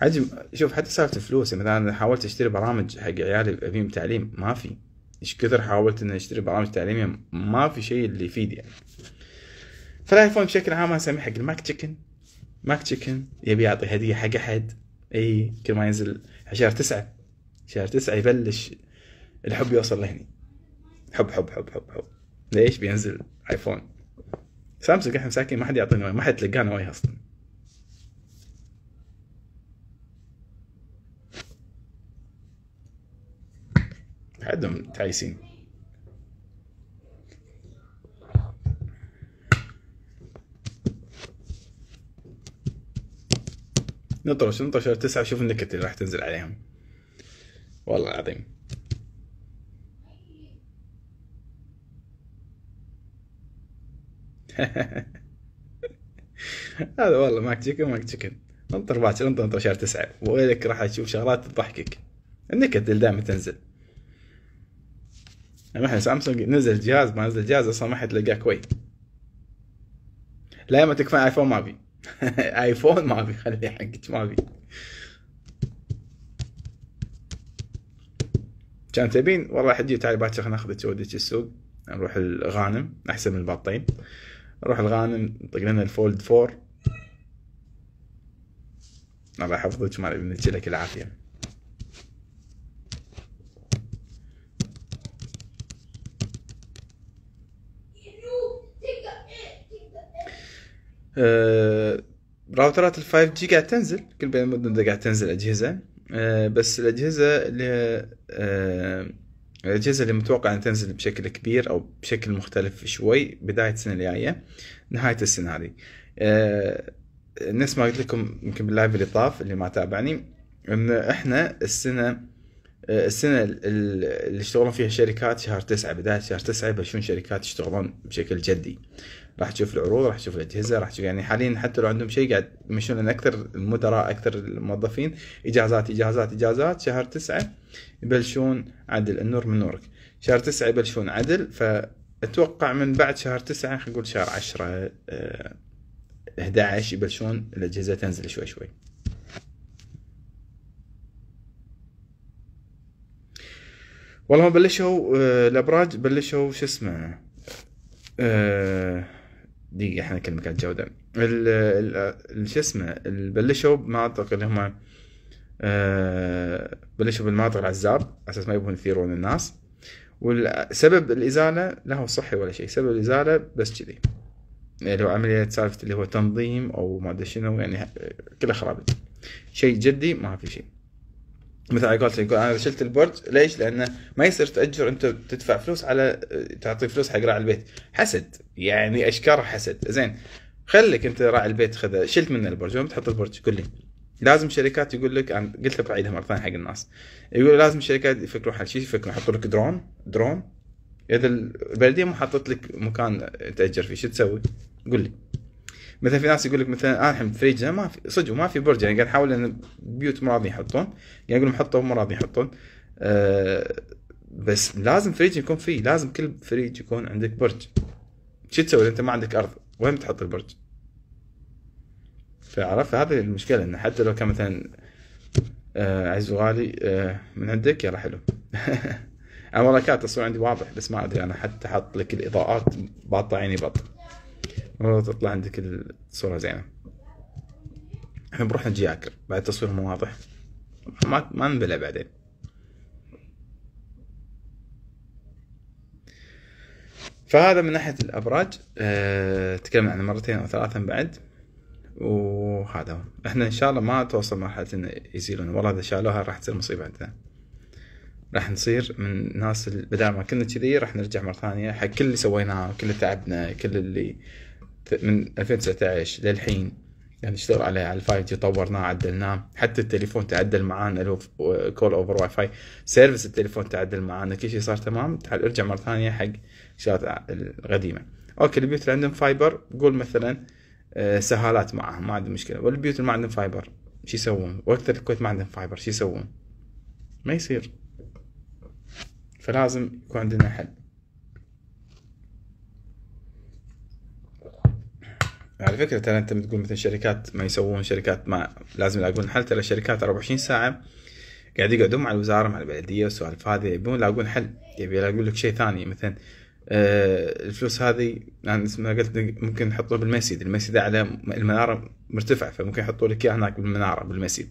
حجم شوف حتى سالفه فلوس يعني مثلا انا حاولت اشتري برامج حق عيالي ابيهم تعليم ما في ايش كثر حاولت اني اشتري برامج تعليميه ما في شيء اللي يفيد يعني فالايفون بشكل عام انا اسميه حق الماك تشيكن ماك تشيكن يبي يعطي هديه حق احد اي كل ما ينزل شهر تسعة شهر تسعة يبلش الحب يوصل لهني حب حب حب حب حب ليش بينزل ايفون سامسونج احنا مساكين ما حد يعطيني ما حد تلقاني وياه اصلا عندهم تعيسين نطرش نطرش شهر تسعة شوف النكت اللي راح تنزل عليهم والله العظيم [LAUGHS] هذا والله ماك تشيكن ماك تشيكن انطر باكر انطر انطر شهر تسعة وإلك راح تشوف شغلات تضحكك النكت اللي دائما تنزل لما احنا سامسونج نزل جهاز ما نزل جهاز اصلا ما حتلقاه كويس لا ما تكفى ايفون ما بي ايفون [LAUGHS] ما بي خلي حقك ما بي كان تبين والله حجي تعالي باكر خلينا ناخذ تودك السوق نروح الغانم احسن من الباطين نروح الغانم نطق لنا الفولد 4 الله يحفظك ما ابنك لك العافيه آه، راوترات ال 5 جي قاعد تنزل كل بين المدن قاعد تنزل اجهزه آه بس الاجهزه اللي آه الاجهزه اللي متوقع ان تنزل بشكل كبير او بشكل مختلف شوي بدايه السنه الجايه نهايه السنه هذه آه، الناس نفس ما قلت لكم يمكن باللايف اللي طاف اللي ما تابعني ان احنا السنه آه، السنه اللي يشتغلون فيها شركات شهر تسعة بدايه شهر تسعة يبلشون شركات يشتغلون بشكل جدي راح تشوف العروض راح تشوف الاجهزه راح تشوف يعني حاليا حتى لو عندهم شيء قاعد يمشون اكثر المدراء اكثر الموظفين اجازات اجازات اجازات شهر تسعة يبلشون عدل النور من نورك شهر تسعة يبلشون عدل فاتوقع من بعد شهر تسعة خلينا نقول شهر عشرة 11 آه، يبلشون الاجهزه تنزل شوي شوي والله بلشوا آه، الابراج بلشوا شو اسمه أه دقيقة احنا نكلمك عن الجودة شو اسمه بلشوا بمناطق اللي هم آه، بلشوا بالمناطق العزاب على اساس ما يبون يثيرون الناس والسبب الازالة لا هو صحي ولا شيء سبب الازالة بس كذي اللي يعني هو عملية سالفة اللي هو تنظيم او ما ادري شنو يعني كلها خرابي شيء جدي ما في شيء مثل على قولتك انا شلت البرج ليش؟ لانه ما يصير تاجر انت تدفع فلوس على تعطي فلوس حق راعي البيت حسد يعني اشكار حسد زين خليك انت راعي البيت خذ شلت منه البرج وين تحط البرج قول لي لازم شركات يقول لك انا قلت بعيدها مره ثانيه حق الناس يقول لازم شركات يفكرون حل شيء يفكرون يحطوا لك درون درون اذا البلديه ما حطت لك مكان تاجر فيه شو تسوي؟ قول لي مثلا في ناس يقول لك مثلا الحين فريجنا ما في صدق ما في برج يعني قاعد نحاول ان بيوت مو راضيين يحطون قاعد يعني لهم حطوا مو راضيين يحطون أه بس لازم فريج يكون فيه لازم كل فريج يكون عندك برج شو تسوي انت ما عندك ارض وين بتحط البرج؟ فعرفت هذه المشكله انه حتى لو كان مثلا آه عز وغالي آه من عندك يلا حلو [LAUGHS] انا والله كانت التصوير عندي واضح بس ما ادري انا حتى حط لك الاضاءات باطه عيني باطه وتطلع عندك الصورة زينة احنا بنروح نجي اكل بعد تصوير مو واضح ما ما نبلع بعدين فهذا من ناحية الأبراج أه تكلمنا عنه مرتين أو ثلاثا بعد وهذا هو احنا إن شاء الله ما توصل مرحلة ان يزيلون والله إذا شالوها راح تصير مصيبة عندنا راح نصير من الناس بدل ما كنا كذي راح نرجع مرة ثانية حق كل اللي سويناه كل تعبنا كل اللي من 2019 للحين يعني اشتغل عليه على 5 جي طورناه عدلناه حتى التليفون تعدل معانا له كول اوفر واي فاي سيرفيس التليفون تعدل معانا كل شيء صار تمام تعال ارجع مره ثانيه حق الشغلات القديمه اوكي البيوت اللي عندهم فايبر قول مثلا آه، سهالات معاهم ما عندهم مشكله والبيوت اللي ما عندهم فايبر شو يسوون؟ وقت الكويت ما عندهم فايبر شو يسوون؟ ما يصير فلازم يكون عندنا حل على فكره ترى انت بتقول مثلا شركات ما يسوون شركات ما لازم يلاقون حل ترى الشركات 24 ساعه قاعد يقعدون مع الوزاره مع البلديه والسوالف هذه يبون يلاقون حل يبي يلاقون لك شيء ثاني مثلا آه الفلوس هذه انا مثل ما قلت ممكن نحطه بالمسجد المسجد على المناره مرتفعه فممكن يحطوا لك اياها هناك بالمناره بالمسجد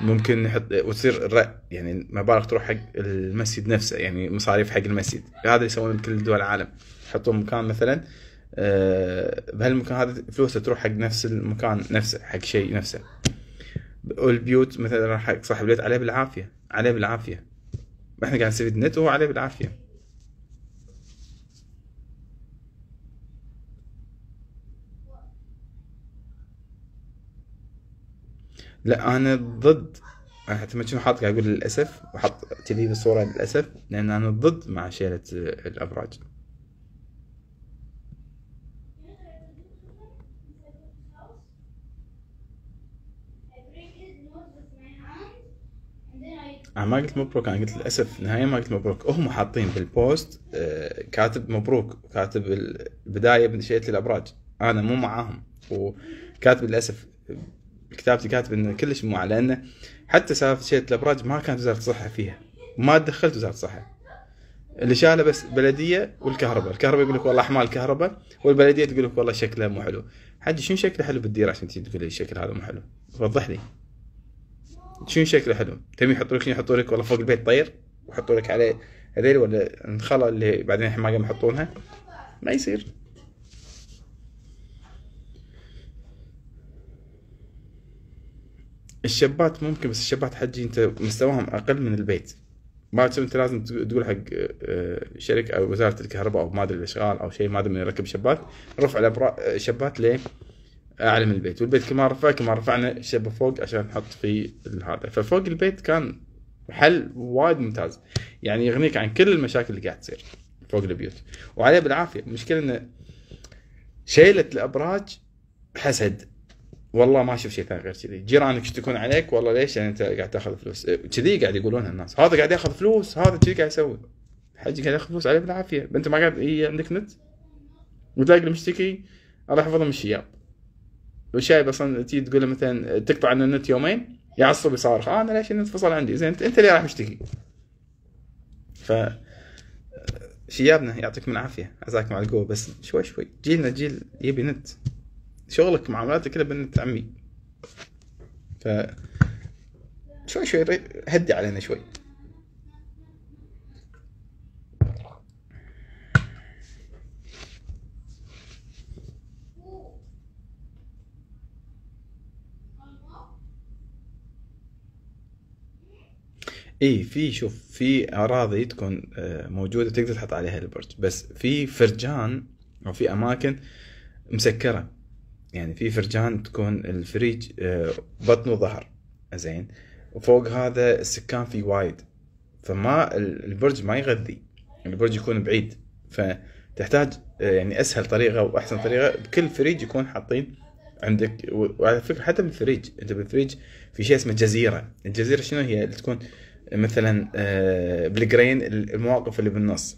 ممكن نحط وتصير الرأي يعني المبالغ تروح حق المسجد نفسه يعني مصاريف حق المسجد هذا يسوونه بكل دول العالم يحطون مكان مثلا آه، بهالمكان هذا فلوسه تروح حق نفس المكان نفسه حق شيء نفسه والبيوت مثلا حق صاحب البيت عليه بالعافيه عليه بالعافيه احنا قاعد نستفيد نت وهو عليه بالعافيه لا انا ضد انا حتى ما شنو حاط قاعد اقول للاسف وحط تبي بالصوره للاسف لان انا ضد شيله الابراج انا ما قلت مبروك انا قلت للاسف نهايه ما قلت مبروك هم حاطين بالبوست آه، كاتب مبروك وكاتب البدايه بنشئه الابراج انا مو معاهم وكاتب للاسف كتابتي كاتب انه كلش مو لانه حتى سالفه شيء الابراج ما كانت وزاره الصحه فيها ما دخلت وزاره الصحه اللي شاله بس بلديه والكهرباء الكهرباء يقول لك والله احمال كهرباء والبلديه تقول لك والله شكله مو حلو حد شنو شكله حلو بالديره عشان تقول لي الشكل هذا مو حلو وضح لي شنو شكله حلو تبي يحطوا لك يحطوا لك والله فوق البيت طير ويحطوا لك عليه هذيل ولا الخلا اللي بعدين الحماقه يحطونها ما يصير الشبات ممكن بس الشبات حجي انت مستواهم اقل من البيت ما انت لازم تقول حق آه، آه، شركه او وزاره الكهرباء او ما ادري الاشغال او شيء ما ادري من يركب شبات رفع الابراج آه، شبات ليه اعلى من البيت والبيت كما رفع كما رفعنا شبه فوق عشان نحط في هذا ففوق البيت كان حل وايد ممتاز يعني يغنيك عن كل المشاكل اللي قاعد تصير فوق البيوت وعليه بالعافيه المشكله انه شيله الابراج حسد والله ما اشوف شيء ثاني غير كذي جيرانك يشتكون عليك والله ليش يعني انت قاعد تاخذ فلوس أه، كذي قاعد يقولونها الناس هذا قاعد ياخذ فلوس هذا كذي قاعد يسوي الحاج قاعد ياخذ فلوس عليه بالعافيه انت ما قاعد إيه، عندك نت وتلاقي المشتكي الله يحفظهم الشياب وشايب اصلا تيجي تقول له مثلا تقطع عن النت يومين يعصب يصارخ آه انا ليش النت فصل عندي زين انت اللي راح مشتكي ف شيابنا يعطيكم العافيه عزاكم على القوه بس شوي شوي جيلنا جيل يبي نت شغلك معاملاتك كلها بالنت عمي ف شوي شوي هدي علينا شوي اي في شوف في اراضي تكون آه، موجوده تقدر تحط عليها البرج بس في فرجان او في اماكن مسكره يعني في فرجان تكون الفريج آه، بطن وظهر زين وفوق هذا السكان في وايد فما البرج ما يغذي البرج يكون بعيد فتحتاج آه، يعني اسهل طريقه واحسن طريقه بكل فريج يكون حاطين عندك وعلى فكره حتى بالفريج انت بالفريج في شيء اسمه جزيره الجزيره شنو هي اللي تكون مثلا آه، بالجرين المواقف اللي بالنص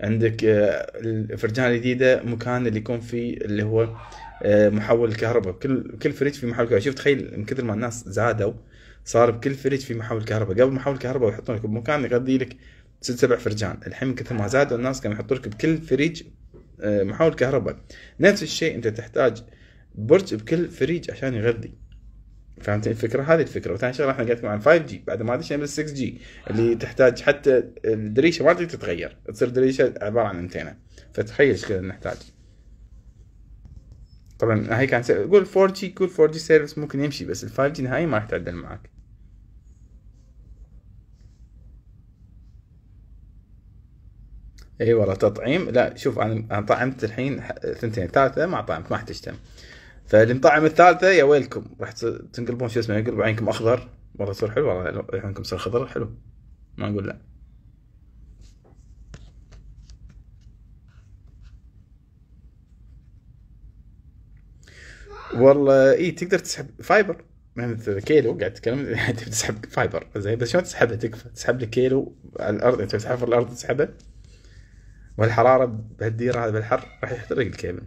عندك آه، الفرجان الجديده مكان اللي يكون فيه اللي هو آه، محول الكهرباء كل كل فريج في محول كهرباء شوف تخيل من كثر ما الناس زادوا صار بكل فريج في محول كهرباء قبل محول كهرباء يحطون لك بمكان يغذي لك ست سبع فرجان الحين من كثر ما زادوا الناس كانوا يحطوا لك بكل فريج محول كهرباء نفس الشيء انت تحتاج برج بكل فريج عشان يغذي فهمت الفكره يعني؟ هذه الفكره وثاني شغله احنا قاعدين نتكلم عن 5 جي بعد ما ادري شنو 6 جي اللي تحتاج حتى الدريشه ما تقدر تتغير تصير دريشه عباره عن انتينا فتخيل ايش كذا نحتاج طبعا هاي كان قول 4 جي قول 4 جي سيرفس ممكن يمشي بس ال 5 جي نهائي ما راح يتعدل معك اي والله تطعيم لا شوف انا طعمت الحين ثنتين ثلاثه ما طعمت ما حتشتم فالمطاعم الثالثه يا ويلكم راح تنقلبون شو اسمه يقلب عينكم اخضر والله تصير حلو والله عينكم تصير خضر حلو ما نقول لا والله اي تقدر تسحب فايبر مثل كيلو قاعد تتكلم [LAUGHS] تسحب فايبر زين بس شلون تسحبها تكفى تسحب لك كيلو على الارض انت تسحب الارض تسحبه والحراره بهالديره هذا بالحر راح يحترق الكيبل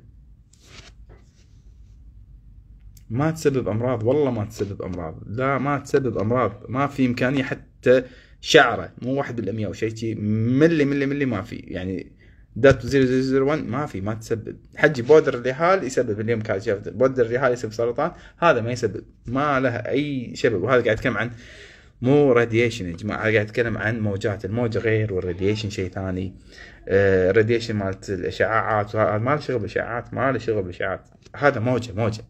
ما تسبب امراض والله ما تسبب امراض لا ما تسبب امراض ما في امكانيه حتى شعره مو واحد بالمية او شيء ملي ملي ملي ما في يعني دات 0001 ما في ما تسبب حجي بودر الرحال يسبب اليوم كان بودر الرحال يسبب سرطان هذا ما يسبب ما لها اي سبب وهذا قاعد اتكلم عن مو راديشن يا جماعه قاعد اتكلم عن موجات الموجه غير والراديشن شيء ثاني الراديشن آه، مالت الاشعاعات ما له شغل بالاشعاعات ما له شغل بالاشعاعات هذا موجه موجه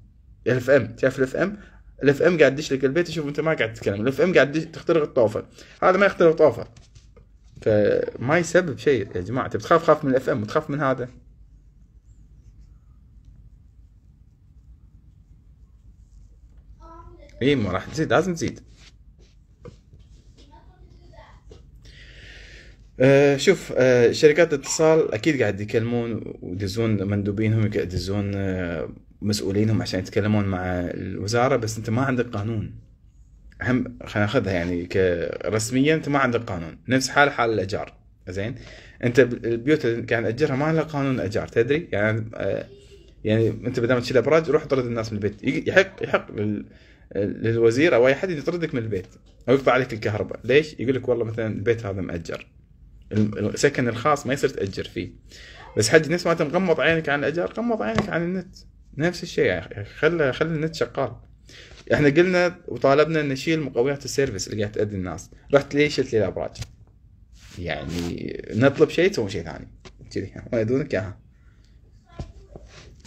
الاف ام تعرف الاف ام الاف ام قاعد تدش لك البيت تشوف انت ما قاعد تتكلم الاف ام قاعد تخترق الطوفه هذا ما يخترق طوفه فما يسبب شيء يا جماعه انت بتخاف خاف من الاف ام وتخاف من هذا اي ما راح تزيد لازم تزيد أه شوف أه شركات الاتصال اكيد قاعد يكلمون ويدزون مندوبينهم يدزون أه مسؤولينهم عشان يتكلمون مع الوزاره بس انت ما عندك قانون هم خلينا ناخذها يعني كرسميا انت ما عندك قانون نفس حال حال الايجار زين انت البيوت اللي قاعد تاجرها ما لها قانون اجار تدري يعني آه، يعني انت بدل ما تشيل ابراج روح طرد الناس من البيت يحق يحق للوزير او اي حد يطردك من البيت او يقطع عليك الكهرباء ليش يقول لك والله مثلا البيت هذا مأجر السكن الخاص ما يصير تأجر فيه بس حد نفس ما انت مغمض عينك عن الاجار غمض عينك عن النت نفس الشيء يا اخي خل خلى النت شغال احنا قلنا وطالبنا ان نشيل مقويات السيرفس اللي قاعد تأذي الناس رحت ليش شلت لي الابراج يعني نطلب شيء تسوون شيء ثاني كذي [LAUGHS] ما يدونك اياها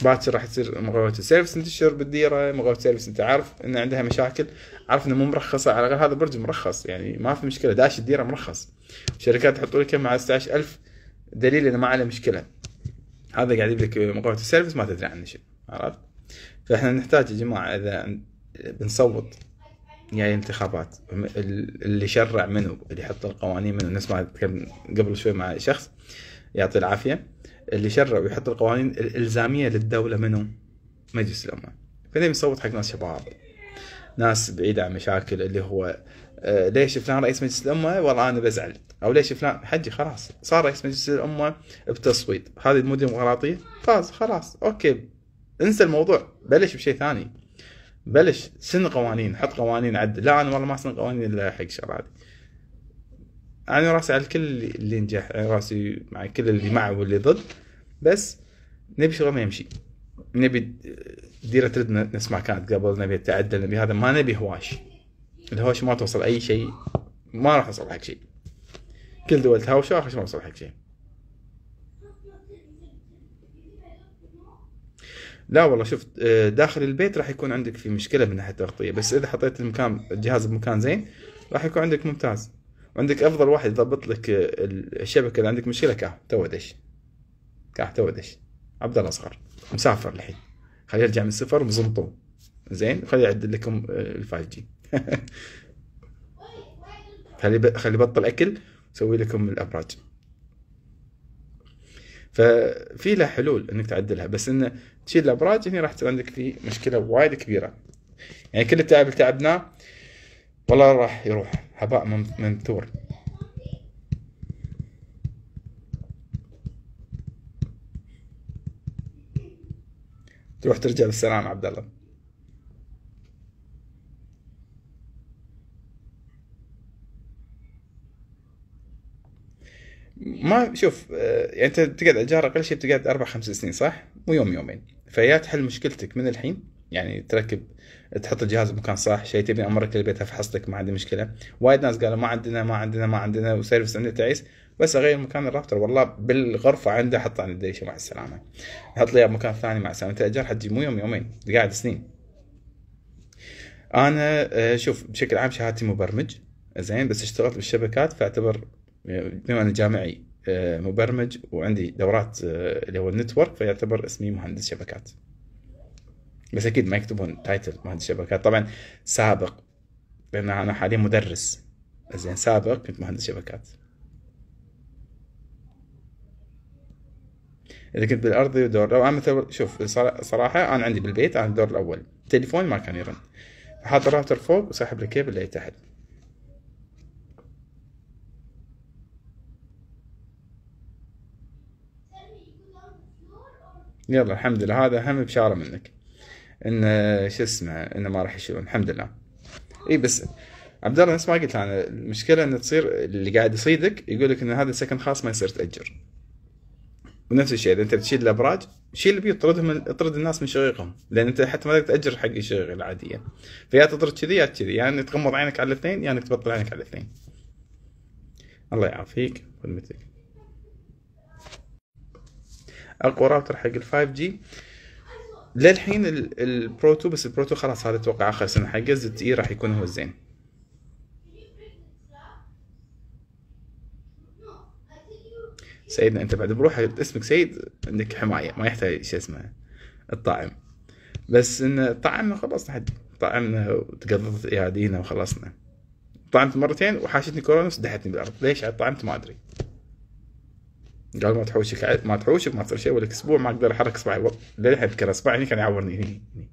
باكر راح تصير مقويات السيرفس تنتشر بالديره مقويات السيرفس انت عارف ان عندها مشاكل عارف انه مو مرخصه على الاقل هذا برج مرخص يعني ما في مشكله داش الديره مرخص شركات تحط لك مع 16000 دليل انه ما عليه مشكله هذا قاعد يجيب لك مقومات السيرفس ما تدري عنه شيء عرفت فاحنا نحتاج يا جماعه اذا بنصوت يعني الانتخابات اللي شرع منه اللي يحط القوانين منه نسمع قبل شوي مع شخص يعطي العافيه اللي شرع ويحط القوانين الالزاميه للدوله منه مجلس الامه فنبي نصوت حق ناس شباب ناس بعيده عن مشاكل اللي هو آه، ليش فلان رئيس مجلس الامه والله انا بزعل او ليش فلان حجي خلاص صار رئيس مجلس الامه بتصويت هذه مو ديمقراطيه فاز خلاص اوكي انسى الموضوع بلش بشيء ثاني بلش سن قوانين حط قوانين عد لا انا والله ما سن قوانين الا حق شغلات انا راسي على الكل اللي نجح انا راسي مع كل اللي معه واللي ضد بس نبي شغل ما يمشي نبي ديره ترد نفس ما كانت قبل نبي تعدل نبي هذا ما نبي هواش الهوش ما توصل اي شيء ما راح توصل حق شيء كل دول تهاوشوا اخر شيء ما توصل حق شيء لا والله شفت آه، داخل البيت راح يكون عندك في مشكله من ناحيه التغطيه بس اذا حطيت المكان الجهاز بمكان زين راح يكون عندك ممتاز وعندك افضل واحد يضبط لك آه، الشبكه اذا عندك مشكله كاه تو دش كاه تو دش عبد الله اصغر مسافر الحين خليه يرجع من السفر مزنطو زين خليه يعدل لكم آه، ال 5 جي [LAUGHS] خليه خليه يبطل اكل يسوي لكم الابراج ففي لها حلول انك تعدلها بس انه تشيل الابراج هنا راح تصير عندك في مشكله وايد كبيره يعني كل التعب اللي تعبناه والله راح يروح هباء منثور تروح ترجع بالسلامه عبد الله ما شوف آه، يعني انت تقعد على اقل شيء بتقعد اربع خمس سنين صح؟ مو يوم يومين فيا تحل مشكلتك من الحين يعني تركب تحط الجهاز بمكان صح شيء تبني امرك البيت فحصتك ما عندي مشكله وايد ناس قالوا ما عندنا ما عندنا ما عندنا وسيرفس عندنا تعيس بس اغير مكان الرافتر والله بالغرفه عنده حط عن الدريشه مع السلامه حط لي مكان ثاني مع السلامه انت اجار حتجي مو يوم يومين قاعد سنين انا آه، شوف بشكل عام شهادتي مبرمج زين بس اشتغلت بالشبكات فاعتبر بما اني جامعي آه، مبرمج وعندي دورات آه، اللي هو النتورك فيعتبر اسمي مهندس شبكات بس اكيد ما يكتبون تايتل مهندس شبكات طبعا سابق لان انا حاليا مدرس زين سابق كنت مهندس شبكات اذا كنت بالارضي ودور لو انا مثلا شوف صراحه انا عندي بالبيت انا الدور الاول تليفوني ما كان يرن حاط الراوتر فوق وساحب الكيبل اللي تحت يلا الحمد لله هذا هم بشاره منك ان شو اسمه انه ما راح يشيلون الحمد لله اي بس عبد الله نفس ما قلت انا المشكله انه تصير اللي قاعد يصيدك يقول لك ان هذا سكن خاص ما يصير تاجر ونفس الشيء اذا انت بتشيل الابراج شيل البيوت طردهم اطرد الناس من شقيقهم لان انت حتى ما تقدر تاجر حق الشقيق العاديه فيا تطرد كذي يا كذي يا يعني تغمض عينك على الاثنين يا يعني تبطل عينك على الاثنين الله يعافيك خدمتك اقوى راوتر حق الفايف جي للحين البرو 2 بس البرو 2 خلاص هذا اتوقع اخر سنه حقه زد اي راح يكون هو الزين سيدنا انت بعد بروحك اسمك سيد عندك حمايه ما يحتاج شو اسمه الطعم بس ان طعمنا خلاص حد طعمنا وتقضت ايادينا وخلصنا طعمت مرتين وحاشتني كورونا وسدحتني بالارض ليش طعمت ما ادري قال ما تحوشك ما تحوشك ما تصير شيء ولك اسبوع ما اقدر احرك اصبعي للحين اذكر اصبعي هني كان يعورني هني هني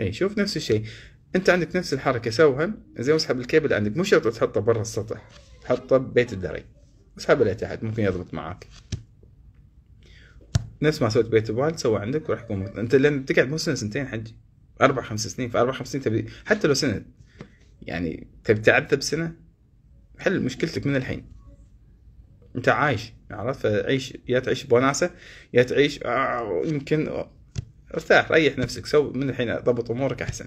اي شوف نفس الشيء انت عندك نفس الحركه سوها زي اسحب الكيبل عندك مو شرط تحطه برا السطح تحطه ببيت الدرج اسحبه لتحت ممكن يضبط معاك نفس ما سويت بيت الوالد سوى عندك وراح يكون انت لان بتقعد مو سنه سنتين حجي اربع خمس سنين فاربع خمس سنين تبي حتى لو سنه يعني تبي تعذب سنه حل مشكلتك من الحين انت عايش عرفت فعيش يا تعيش بوناسه يا تعيش آه، يمكن ارتاح ريح نفسك سو من الحين ضبط امورك احسن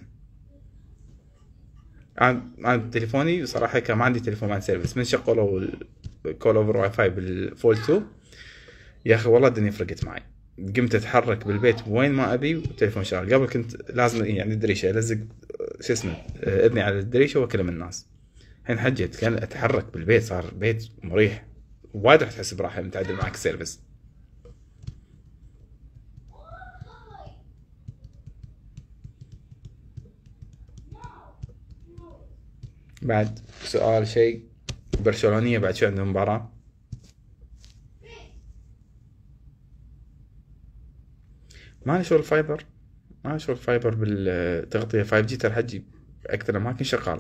انا تليفوني صراحه كان ما عندي تليفون مع سيرفيس من شغله الكول اوفر واي فاي بالفول 2 يا اخي والله الدنيا فرقت معي قمت اتحرك بالبيت وين ما ابي والتليفون شغال قبل كنت لازم إيه، يعني الدريشه الزق شو اسمه اذني على الدريشه واكلم الناس الحين حجيت كان اتحرك بالبيت صار بيت مريح وايد راح تحس براحه متعدل معك السيرفس بعد سؤال شيء برشلونيه بعد شو عندهم مباراه ما له شغل الفايبر ما له شغل الفايبر بالتغطيه 5 جي ترى حجي اكثر اماكن شغال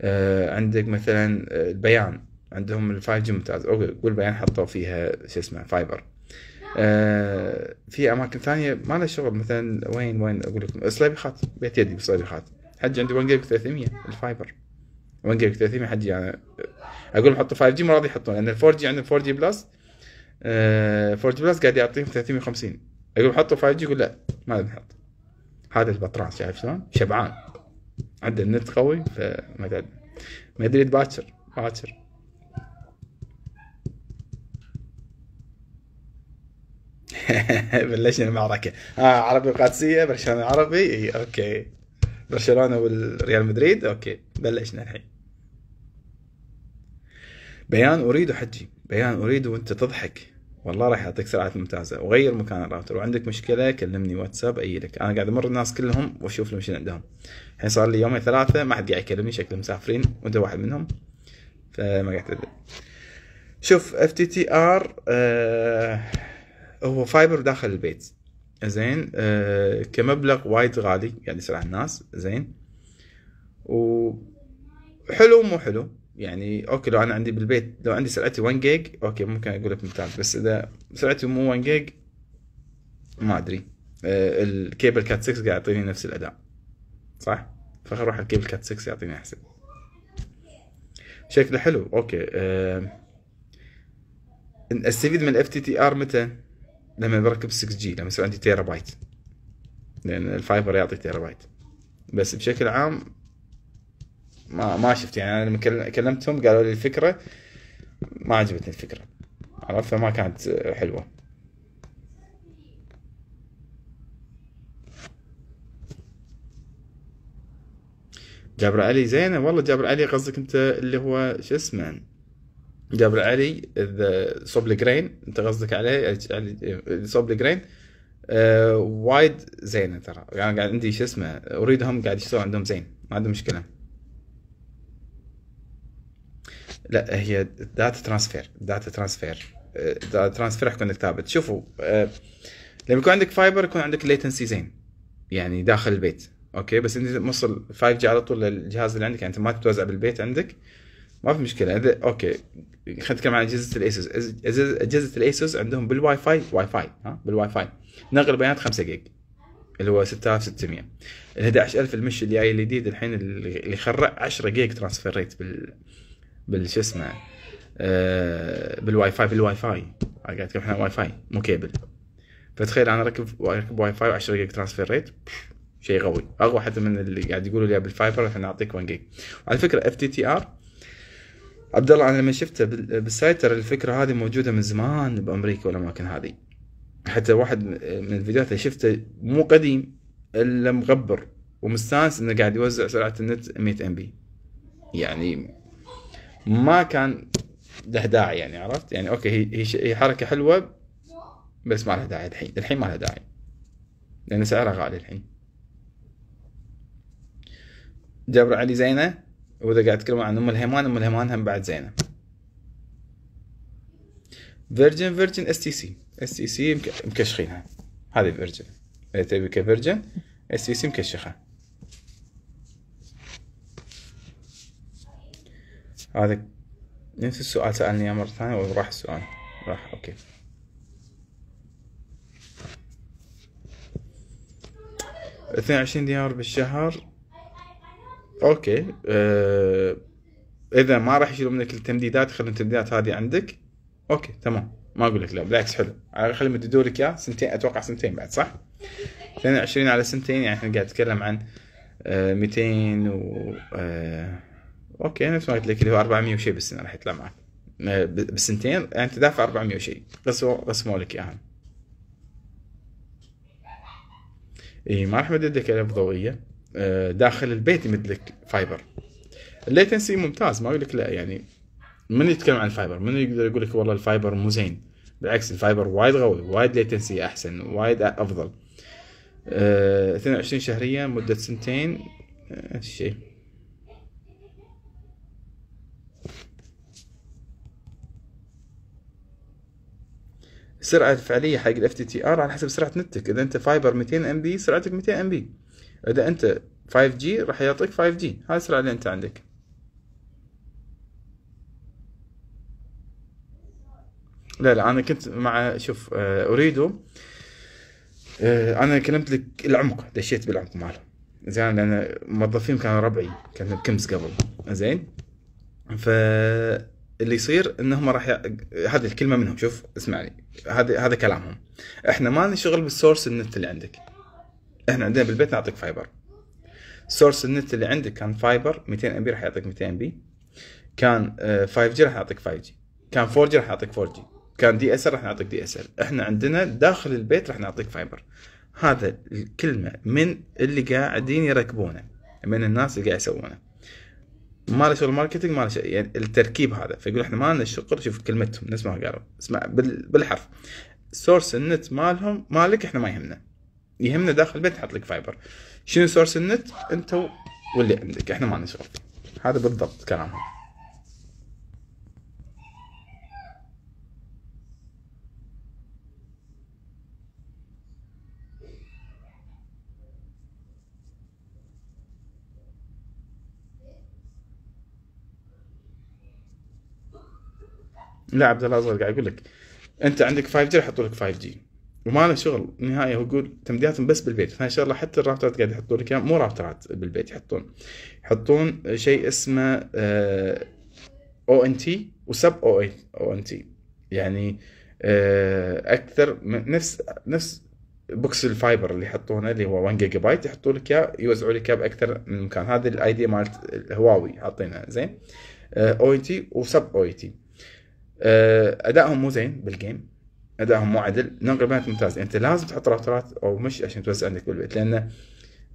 آه عندك مثلا آه، البيان عندهم ال 5 جي ممتاز اوكي والبيان حطوا فيها شو اسمه فايبر آه في اماكن ثانيه ما لها شغل مثلا وين وين اقول لكم صليبيخات بيت يدي بصليبيخات حجي عندي 1 جيج 300 الفايبر 1 جيج 300 حجي يعني آه، اقول لهم حطوا 5 جي ما راضي يحطون لان ال 4 جي عندهم 4 جي بلس 4 جي بلس قاعد يعطيهم 350 يقول حطوا 5 جي يقول لا ما بنحط هذا البطران شايف شلون؟ شبعان عنده النت قوي فما مدريد باكر باكر [LAUGHS] بلشنا المعركة اه عربي القادسية برشلونة عربي اي اوكي برشلونة والريال مدريد اوكي بلشنا الحين بيان اريد حجي بيان اريد وانت تضحك والله راح يعطيك سرعات ممتازه وغير مكان الراوتر وعندك مشكله كلمني واتساب اي لك انا قاعد امر الناس كلهم واشوف لهم شنو عندهم الحين صار لي يومين ثلاثه ما حد قاعد يكلمني شكلهم مسافرين وانت واحد منهم فما قاعد تدري شوف اف تي تي ار آه، هو فايبر داخل البيت زين آه كمبلغ وايد غالي قاعد يعني سرعه الناس زين وحلو مو حلو يعني اوكي لو انا عندي بالبيت لو عندي سرعتي 1 جيج اوكي ممكن اقول لك ممتاز بس اذا سرعتي مو 1 جيج ما ادري الكيبل كات 6 قاعد يعطيني نفس الاداء صح فخل اروح الكيبل كات 6 يعطيني احسن شكله حلو اوكي آه استفيد من الاف تي تي ار متى لما بركب 6 جي لما يصير عندي تيرا بايت لان الفايبر يعطي تيرا بايت بس بشكل عام ما ما شفت يعني انا لما كلمتهم قالوا لي الفكره ما عجبتني الفكره عرفت فما كانت حلوه جابر علي زينه والله جابر علي قصدك انت اللي هو شو اسمه جابر علي صوب الجرين انت قصدك عليه إيه، صوب الجرين آه وايد زينه ترى يعني قاعد عندي شو اسمه اريدهم قاعد يشتغلون عندهم زين ما عندهم مشكله لا هي داتا ترانسفير داتا ترانسفير داتا ترانسفير حكون عندك ثابت شوفوا آه، لما يكون عندك فايبر يكون عندك ليتنسي زين يعني داخل البيت اوكي بس انت موصل 5 جي على طول للجهاز اللي عندك يعني انت ما تتوزع بالبيت عندك ما في مشكله إذا اوكي خلينا نتكلم عن اجهزه الايسوس اجهزه الايسوس عندهم بالواي فاي واي فاي ها بالواي فاي نقل بيانات 5 جيج اللي هو 6600 ال 11000 المش اللي جاي الجديد الحين اللي خرع 10 جيج ترانسفير ريت بال بالش اسمه آه، بالواي فاي بالواي فاي قاعد اتكلم احنا واي فاي مو كيبل فتخيل انا اركب ركب واي فاي و10 جيج ترانسفير ريت شيء قوي اقوى حتى من اللي قاعد يقولوا لي بالفايبر احنا نعطيك 1 جيج وعلى فكره اف تي تي ار عبد الله انا لما شفته بالسايت ترى الفكره هذه موجوده من زمان بامريكا والاماكن هذه حتى واحد من الفيديوهات اللي شفته مو قديم الا مغبر ومستانس انه قاعد يوزع سرعه النت 100 ام بي يعني ما كان له داعي يعني عرفت يعني اوكي هي هي حركه حلوه بس ما لها داعي الحين الحين ما لها داعي لان سعرها غالي الحين جابر علي زينه واذا قاعد تكلم عن ام الهيمان ام الهيمان هم بعد زينه فيرجن فيرجن اس تي سي اس تي سي مكشخينها هذه فيرجن اذا تبي كفيرجن اس تي سي مكشخه هذا نفس السؤال سألني اياه مرة ثانية وراح السؤال راح اوكي اثنين وعشرين دينار بالشهر اوكي أه... اذا ما راح يشيلون منك التمديدات خلي التمديدات هذه عندك اوكي تمام ما اقول لك لا بالعكس حلو على خلي مددوا لك اياه سنتين اتوقع سنتين بعد صح؟ 22 على سنتين يعني احنا قاعد نتكلم عن 200 آه، و آه، اوكي نفس ما قلت لك اللي هو 400 وشيء بالسنه راح يطلع معك بالسنتين يعني انت دافع 400 وشيء بس رسموا لك اياها اي ما راح يمدد لك الف ضوئيه آه، داخل البيت يمد لك فايبر الليتنسي ممتاز ما اقول لك لا يعني من يتكلم عن الفايبر من يقدر يقول لك والله الفايبر مو زين بالعكس الفايبر وايد قوي وايد ليتنسي احسن وايد افضل أه 22 شهريا مده سنتين نفس آه، الشيء السرعه الفعليه حق الاف تي تي ار على حسب سرعه نتك اذا انت فايبر 200 ام بي سرعتك 200 ام بي اذا انت 5 جي راح يعطيك 5 جي هاي السرعه اللي انت عندك لا لا انا كنت مع شوف آه، اريده آه، انا كلمت لك العمق دشيت بالعمق ماله زين لان موظفين كانوا ربعي كان بكمس قبل زين ف اللي يصير انهم راح ي... هذه الكلمه منهم شوف اسمعني هذا هذا كلامهم احنا ما لنا شغل بالسورس النت اللي عندك احنا عندنا بالبيت نعطيك فايبر سورس النت اللي عندك كان فايبر 200 ام بي راح يعطيك 200 ام بي كان 5 آه، جي راح يعطيك 5 جي كان 4 جي راح يعطيك 4 جي كان دي اس ال راح نعطيك دي اس ال احنا عندنا داخل البيت راح نعطيك فايبر هذا الكلمه من اللي قاعدين يركبونه من الناس اللي قاعد يسوونه ما له شغل ماركتينج ما له شغل يعني التركيب هذا فيقول احنا ما لنا شغل شوف كلمتهم نفس ما قالوا اسمع بالحرف سورس النت مالهم مالك احنا ما يهمنا يهمنا داخل البيت نحط لك فايبر شنو سورس النت انت واللي عندك احنا ما لنا شغل هذا بالضبط كلامهم لا عبد الله اصغر قاعد يقول لك انت عندك 5 جي يحطوا لك 5 جي وما له شغل نهائي هو يقول تمديداتهم بس بالبيت ثاني شغله حتى الراوترات قاعد يحطوا لك مو راوترات بالبيت يحطون يحطون شيء اسمه او ان تي وسب او او ان تي يعني آه، اكثر من نفس نفس بوكس الفايبر اللي يحطونه اللي هو 1 جيجا بايت يحطوا لك اياه يوزعوا لك اياه باكثر من مكان هذه الاي دي مالت هواوي حاطينها زين او ان تي وسب او ان تي آه، ادائهم مو زين بالجيم ادائهم مو عدل نون كومبات ممتاز يعني انت لازم تحط راوترات او مش عشان توزع عندك بالبيت لان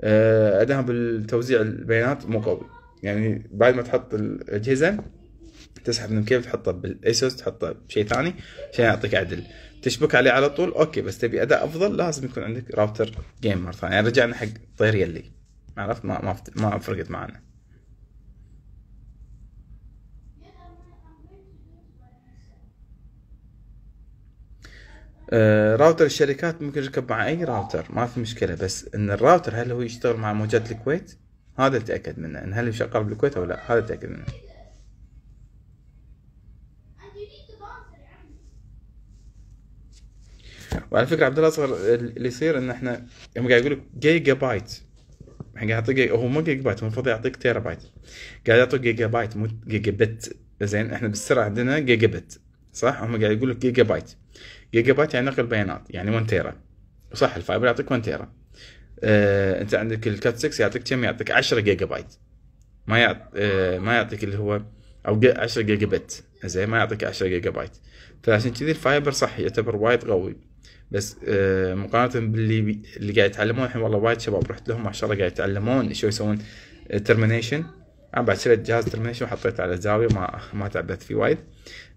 آه، ادائهم بالتوزيع البيانات مو قوي يعني بعد ما تحط الاجهزه تسحب من كيف تحطه بالايسوس تحطه بشيء ثاني عشان يعطيك عدل تشبك عليه على طول اوكي بس تبي اداء افضل لازم يكون عندك راوتر جيم مره ثانيه يعني رجعنا حق طير يلي عرفت ما ما فرقت معنا آه، راوتر الشركات ممكن يركب مع اي راوتر ما في مشكله بس ان الراوتر هل هو يشتغل مع موجات الكويت هذا تاكد منه ان هل يشغل بالكويت او لا هذا تاكد منه وعلى فكره عبد الله اصغر اللي يصير ان احنا يوم قاعد يقول لك جيجا بايت الحين قاعد يعطيك هو مو جيجا بايت هو المفروض يعطيك تيرا بايت قاعد يعطيك جيجا بايت مو جيجا بت زين احنا بالسرعه عندنا جيجا بت صح هم قاعد يقول لك جيجا بايت جيجا بايت يعني نقل بيانات يعني 1 تيرا صح الفايبر يعطيك 1 تيرا آه، انت عندك الكات 6 يعطيك كم يعطيك 10 جيجا بايت ما آه، ما يعطيك اللي هو او 10 جيجا بت زين ما يعطيك 10 جيجا بايت فعشان كذي الفايبر صح يعتبر وايد قوي بس آه، مقارنه باللي بي... اللي قاعد يتعلمون الحين والله وايد شباب رحت لهم ما شاء الله قاعد يتعلمون شو يسوون ترمينيشن آه، انا بعد شريت جهاز ترمينيشن وحطيته على زاويه ما ما تعبت فيه وايد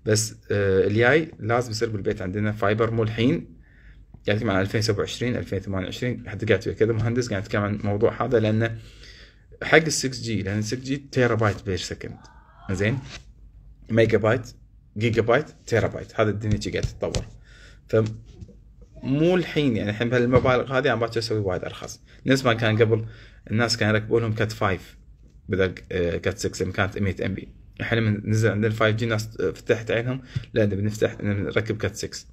بس آه، الياي لازم يصير بالبيت عندنا فايبر مو الحين قاعد عن 2027 2028 حتى قاعد ويا كذا مهندس قاعد يتكلم عن الموضوع هذا لانه حق ال 6 جي لان 6 جي تيرا بايت بير سكند زين ميجا بايت جيجا بايت تيرا بايت هذا الدنيا قاعد تتطور ف مو الحين يعني الحين بهالمبالغ هذه انا باكر اسوي وايد ارخص نفس ما كان قبل الناس كانوا يركبوا لهم كات 5 بدل كات آه، 6 كانت 100 ام بي احنا لما نزل عندنا 5 جي ناس فتحت عينهم لا ده بنفتح نركب كات 6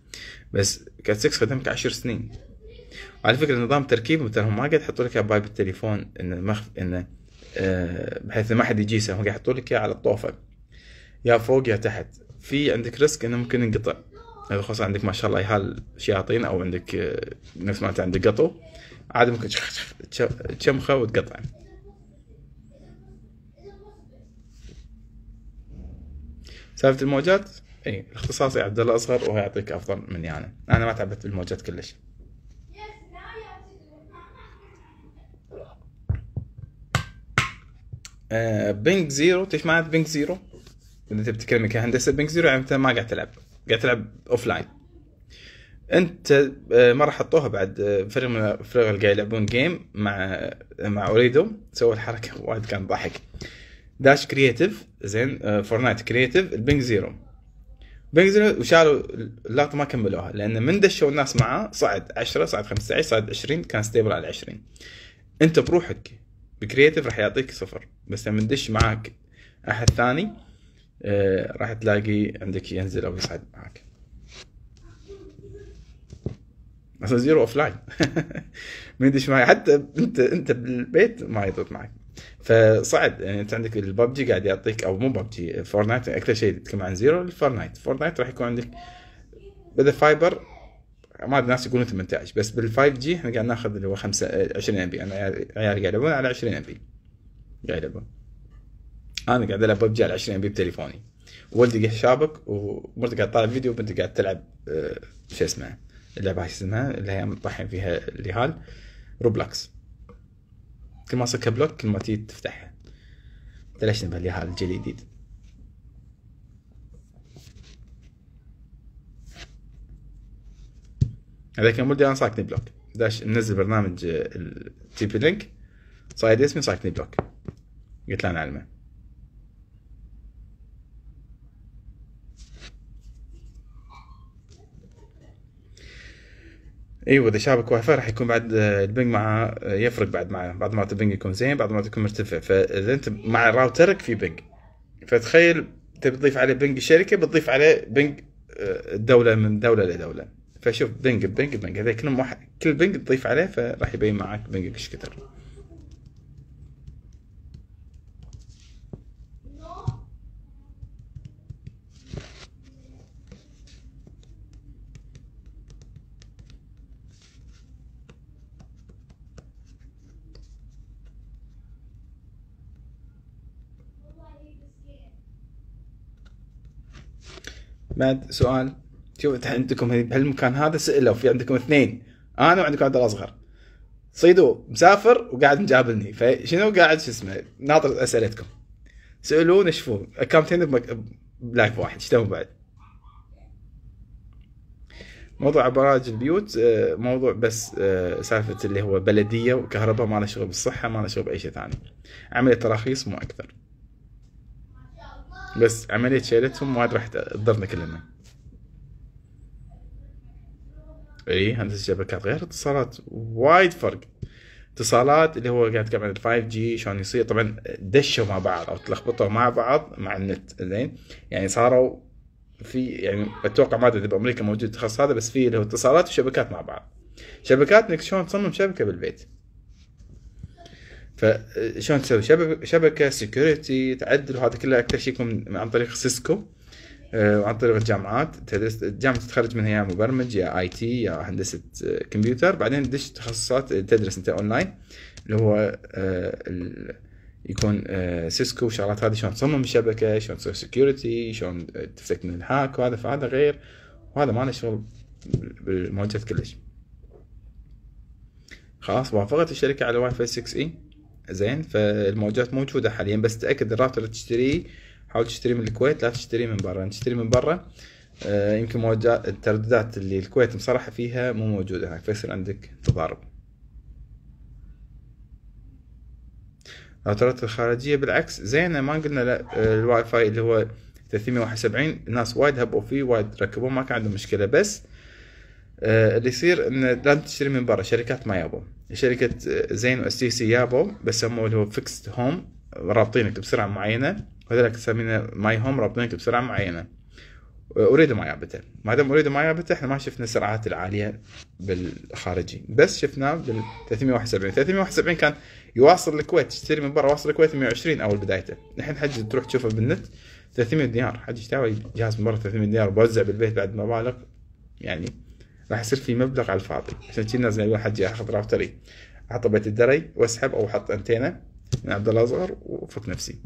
بس كات 6 خدمك 10 سنين على فكره نظام تركيب ترى ما قاعد يحطوا لك اياه باي بالتليفون انه مخ... انه آه، بحيث ما حد يجيسه هم قاعد يحطوا لك اياه على الطوفه يا فوق يا تحت في عندك ريسك انه ممكن ينقطع خصوصا عندك ما شاء الله يهال شياطين او عندك آه، نفس ما عندك قطو عادي ممكن تشمخه وتقطع سالفه الموجات اي اختصاصي عبد الله اصغر وهو يعطيك افضل مني انا انا ما تعبت بالموجات كلش آه بنك زيرو تيش معنات بنك زيرو اذا انت بتتكلم كهندسه بنك زيرو يعني انت ما قاعد تلعب قاعد تلعب اوف لاين انت آه، ما راح حطوها بعد آه، فريق من الفرق اللي قاعد يلعبون جيم مع مع اوريدو سووا الحركه وايد كان ضحك داش كرييتيف زين آه، فورنايت كرييتيف البنج زيرو بنج زيرو وشالوا اللقطه ما كملوها لان من دشوا الناس معاه صعد 10 صعد 15 صعد 20 كان ستيبل على 20 انت بروحك بكرييتيف راح يعطيك صفر بس لما تدش معاك احد ثاني آه، راح تلاقي عندك ينزل او يصعد معاك اصلا زيرو اوف لاين [LAUGHS] ما يدش معي حتى انت انت بالبيت ما يضبط معك فصعد يعني انت عندك الببجي قاعد يعطيك او مو ببجي فورنايت اكثر شيء تتكلم عن زيرو الفورنايت فورنايت راح يكون عندك بدا فايبر ما ادري الناس يقولون 18 بس بال 5 جي احنا قاعد ناخذ اللي هو 5 20 ام بي انا عيالي قاعد يلعبون على 20 ام بي قاعد يلعبون انا قاعد العب ببجي على 20 ام بي بتليفوني ولدي قاعد شابك ومرتي قاعد تطالع فيديو وبنتي قاعد تلعب آه، شو اسمه اللعبه اسمها اللي هي طاحين فيها الرهال روبلكس كل ما اسكها بلوك كل ما تيجي تفتحها ليش تنبه هذا الجيل الجديد هذا كان مودي انا ساكني بلوك داش ننزل برنامج التيبي لينك صايد اسمي ساكني بلوك قلت له انا علمه ايوه اذا شابك واي فاي راح يكون بعد آه، البنج مع آه، يفرق بعد معه بعض مرات البنج يكون زين بعض مرات يكون مرتفع فاذا انت مع راوترك في بنج فتخيل تبي تضيف عليه بنج الشركه بتضيف عليه بنج الدوله آه، من دوله لدوله فشوف بنج بنج بنج هذا كل كل بنج تضيف عليه فراح يبين معك بنجك ايش كثر بعد سؤال شوف انت عندكم بهالمكان هذا سالوا في عندكم اثنين انا وعندكم عبد الاصغر صيدو مسافر وقاعد مجابلني فشنو قاعد شو اسمه ناطر اسئلتكم سالوه نشفوه اكامتين بلايف واحد ايش بعد موضوع ابراج البيوت آه، موضوع بس آه، سالفه اللي هو بلديه وكهرباء ما له شغل بالصحه ما له شغل باي شيء ثاني عمليه تراخيص مو اكثر بس عملية شيلتهم وعاد راح تضرنا كلنا اي هندسة شبكات غير اتصالات وايد فرق اتصالات اللي هو قاعد يتكلم عن الفايف جي شلون يصير طبعا دشوا مع بعض او تلخبطوا مع بعض مع النت زين يعني صاروا في يعني اتوقع ما ادري اذا بامريكا موجود التخصص هذا بس في اللي هو اتصالات وشبكات مع بعض شبكات انك شلون تصمم شبكه بالبيت فشلون تسوي شبكه, سكيورتي تعدل وهذا كله اكثر شيء يكون عن طريق سيسكو آه، وعن طريق الجامعات تدرس الجامعه تتخرج منها يا مبرمج يا اي تي يا هندسه آه، كمبيوتر بعدين تدش تخصصات آه، تدرس انت اونلاين اللي هو يكون سيسكو وشغلات هذه شلون تصمم الشبكه شلون تسوي سكيورتي شلون تفتك من الهاك وهذا فهذا غير وهذا ما له شغل بالموجات كلش خلاص وافقت الشركه على واي فاي 6 اي زين فالموجات موجوده حاليا بس تاكد الراوتر اللي تشتريه حاول تشتريه من الكويت لا تشتريه من برا تشتري من برا آه، يمكن موجات الترددات اللي الكويت مصرحه فيها مو موجوده هناك فيصير عندك تضارب الراوترات الخارجيه بالعكس زينه ما قلنا لا آه، الواي فاي اللي هو 371 الناس وايد هبوا فيه وايد ركبوه ما كان عندهم مشكله بس آه، اللي يصير ان لازم تشتري من برا شركات ما يابوا شركه آه، زين واس سي يابوا بس سموه اللي هو فيكست هوم رابطينك بسرعه معينه وهذولك يسمينه ماي هوم رابطينك بسرعه معينه آه، اريد ما يابته ما دام اريد ما يابته احنا ما شفنا السرعات العاليه بالخارجي بس شفناه بال 371 371 كان يواصل الكويت تشتري من برا واصل الكويت 120 اول بدايته الحين حج تروح تشوفه بالنت 300 دينار حج يشتري جهاز من برا 300 دينار بوزع بالبيت بعد مبالغ يعني راح يصير في مبلغ على الفاضي عشان كذا لازم حجي ياخذ راوتري احطه بيت الدري واسحب او احط انتينا من عبد الاصغر وافك نفسي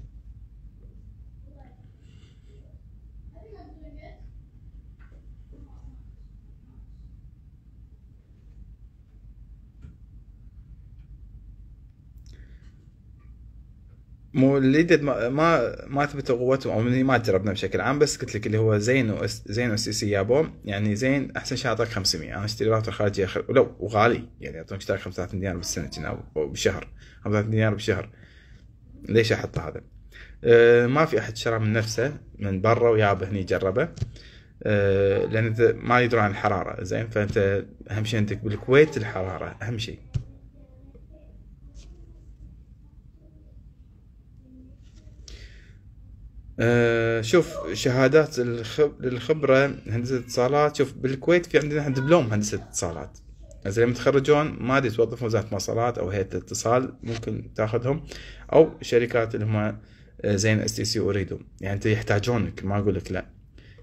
مولدة ما ما, ما ثبت قوتهم او ما جربنا بشكل عام بس قلت لك اللي هو زين وس زين سي جابوه يعني زين احسن شيء اعطاك 500 انا راوتر خارجي اخر ولو وغالي يعني اعطوني اشتري 5000 دينار بالسنه كنا او بالشهر 5000 دينار بالشهر ليش احط هذا؟ أه، ما في احد شرى من نفسه من برا وجاب هني جربه أه، لان ما يدرون عن الحراره زين فانت اهم شيء عندك بالكويت الحراره اهم شيء آه، شوف شهادات الخبرة هندسة اتصالات شوف بالكويت في عندنا دبلوم هندسة اتصالات زين لما يتخرجون ما ادري توظفون وزارة مواصلات او هيئة الاتصال ممكن تاخذهم او شركات اللي هم آه، زين اس تي سي اريدو يعني انت يحتاجونك ما اقول لك لا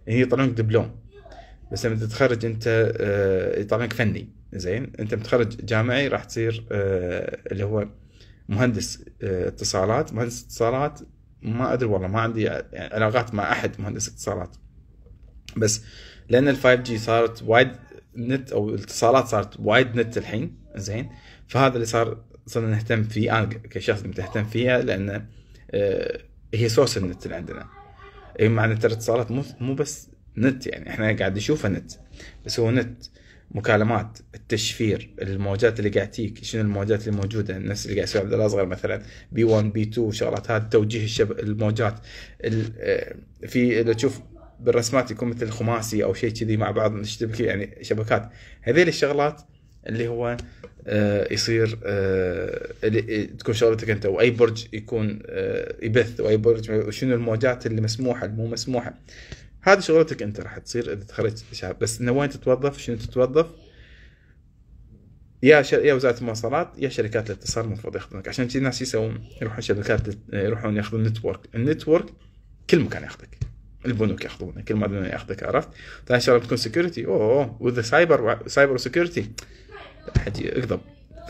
هي يطلعونك دبلوم بس لما تتخرج انت آه، يطلعونك فني زين انت متخرج جامعي راح تصير اللي هو مهندس اتصالات مهندس اتصالات ما ادري والله ما عندي علاقات يعني مع احد مهندس اتصالات بس لان ال5 جي صارت وايد نت او الاتصالات صارت وايد نت الحين زين فهذا اللي صار صرنا نهتم فيه انا كشخص كنت فيها لان آه، هي سورس النت اللي عندنا إيه، مع معنى ترى اتصالات مو مو بس نت يعني احنا قاعد نشوفها نت بس هو نت مكالمات التشفير الموجات اللي قاعد تيك شنو الموجات اللي موجوده الناس اللي قاعد يسوي عبد الله اصغر مثلا بي 1 بي 2 شغلات هذا توجيه الشب... الموجات آه، في اذا تشوف بالرسمات يكون مثل خماسي او شيء كذي مع بعض نشتبك يعني شبكات هذيل الشغلات اللي هو آه، يصير آه، اللي تكون شغلتك انت واي برج يكون يبث واي برج وشنو الموجات اللي مسموحه اللي مو مسموحه هذه شغلتك انت راح تصير اذا تخرجت شاب بس انه وين تتوظف شنو تتوظف يا شر... يا وزاره المواصلات يا شركات الاتصال المفروض ياخذونك عشان كذي الناس يسوون يروحون شركات يروحون ياخذون نتورك النتورك كل مكان ياخذك البنوك ياخذونه كل ما ياخذك عرفت ثاني شغله بتكون سكيورتي اوه, أوه. وذا سايبر سايبر سكيورتي اكذب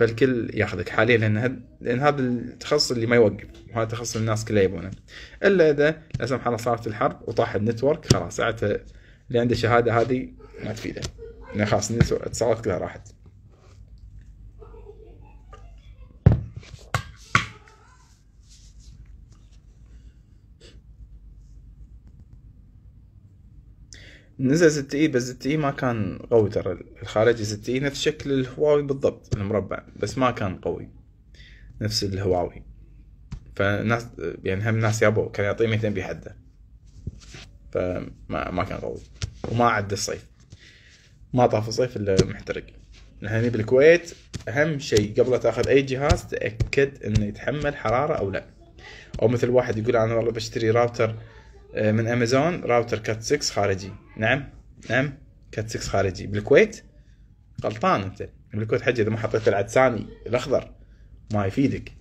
فالكل ياخذك حاليا لان لان هذا التخصص اللي ما يوقف وهذا تخص الناس كلها يبونه الا اذا لا سمح الله صارت الحرب وطاح النتورك خلاص ساعتها اللي عنده شهاده هذه ما تفيده لان خلاص الاتصالات كلها راحت نزل زد اي بس زد اي ما كان قوي ترى الخارجي زد اي نفس شكل الهواوي بالضبط المربع بس ما كان قوي نفس الهواوي فناس يعني هم ناس يابوا كان يعطيه 200 بحده فما ما كان قوي وما عد الصيف ما طاف الصيف الا محترق هني بالكويت اهم شيء قبل تاخذ اي جهاز تاكد انه يتحمل حراره او لا او مثل واحد يقول انا والله بشتري راوتر آه، من امازون راوتر كات 6 خارجي نعم نعم كات 6 خارجي بالكويت غلطان انت بالكويت حجي اذا ما حطيت العدساني الاخضر ما يفيدك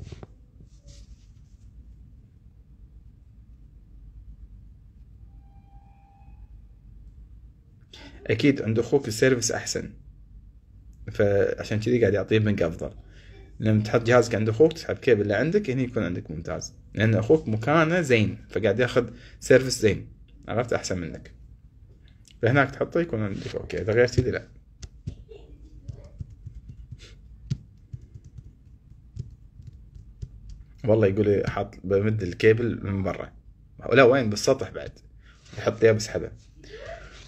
اكيد عند اخوك السيرفس احسن فعشان كذي قاعد يعطيه بنك افضل لما تحط جهازك عند اخوك تسحب كيبل اللي عندك هنا يكون عندك ممتاز لان اخوك مكانه زين فقاعد ياخذ سيرفس زين عرفت احسن منك فهناك تحطه يكون عندك اوكي اذا غير كذي لا والله يقول لي حاط بمد الكيبل من برا لا وين بالسطح بعد يحط لي بسحبه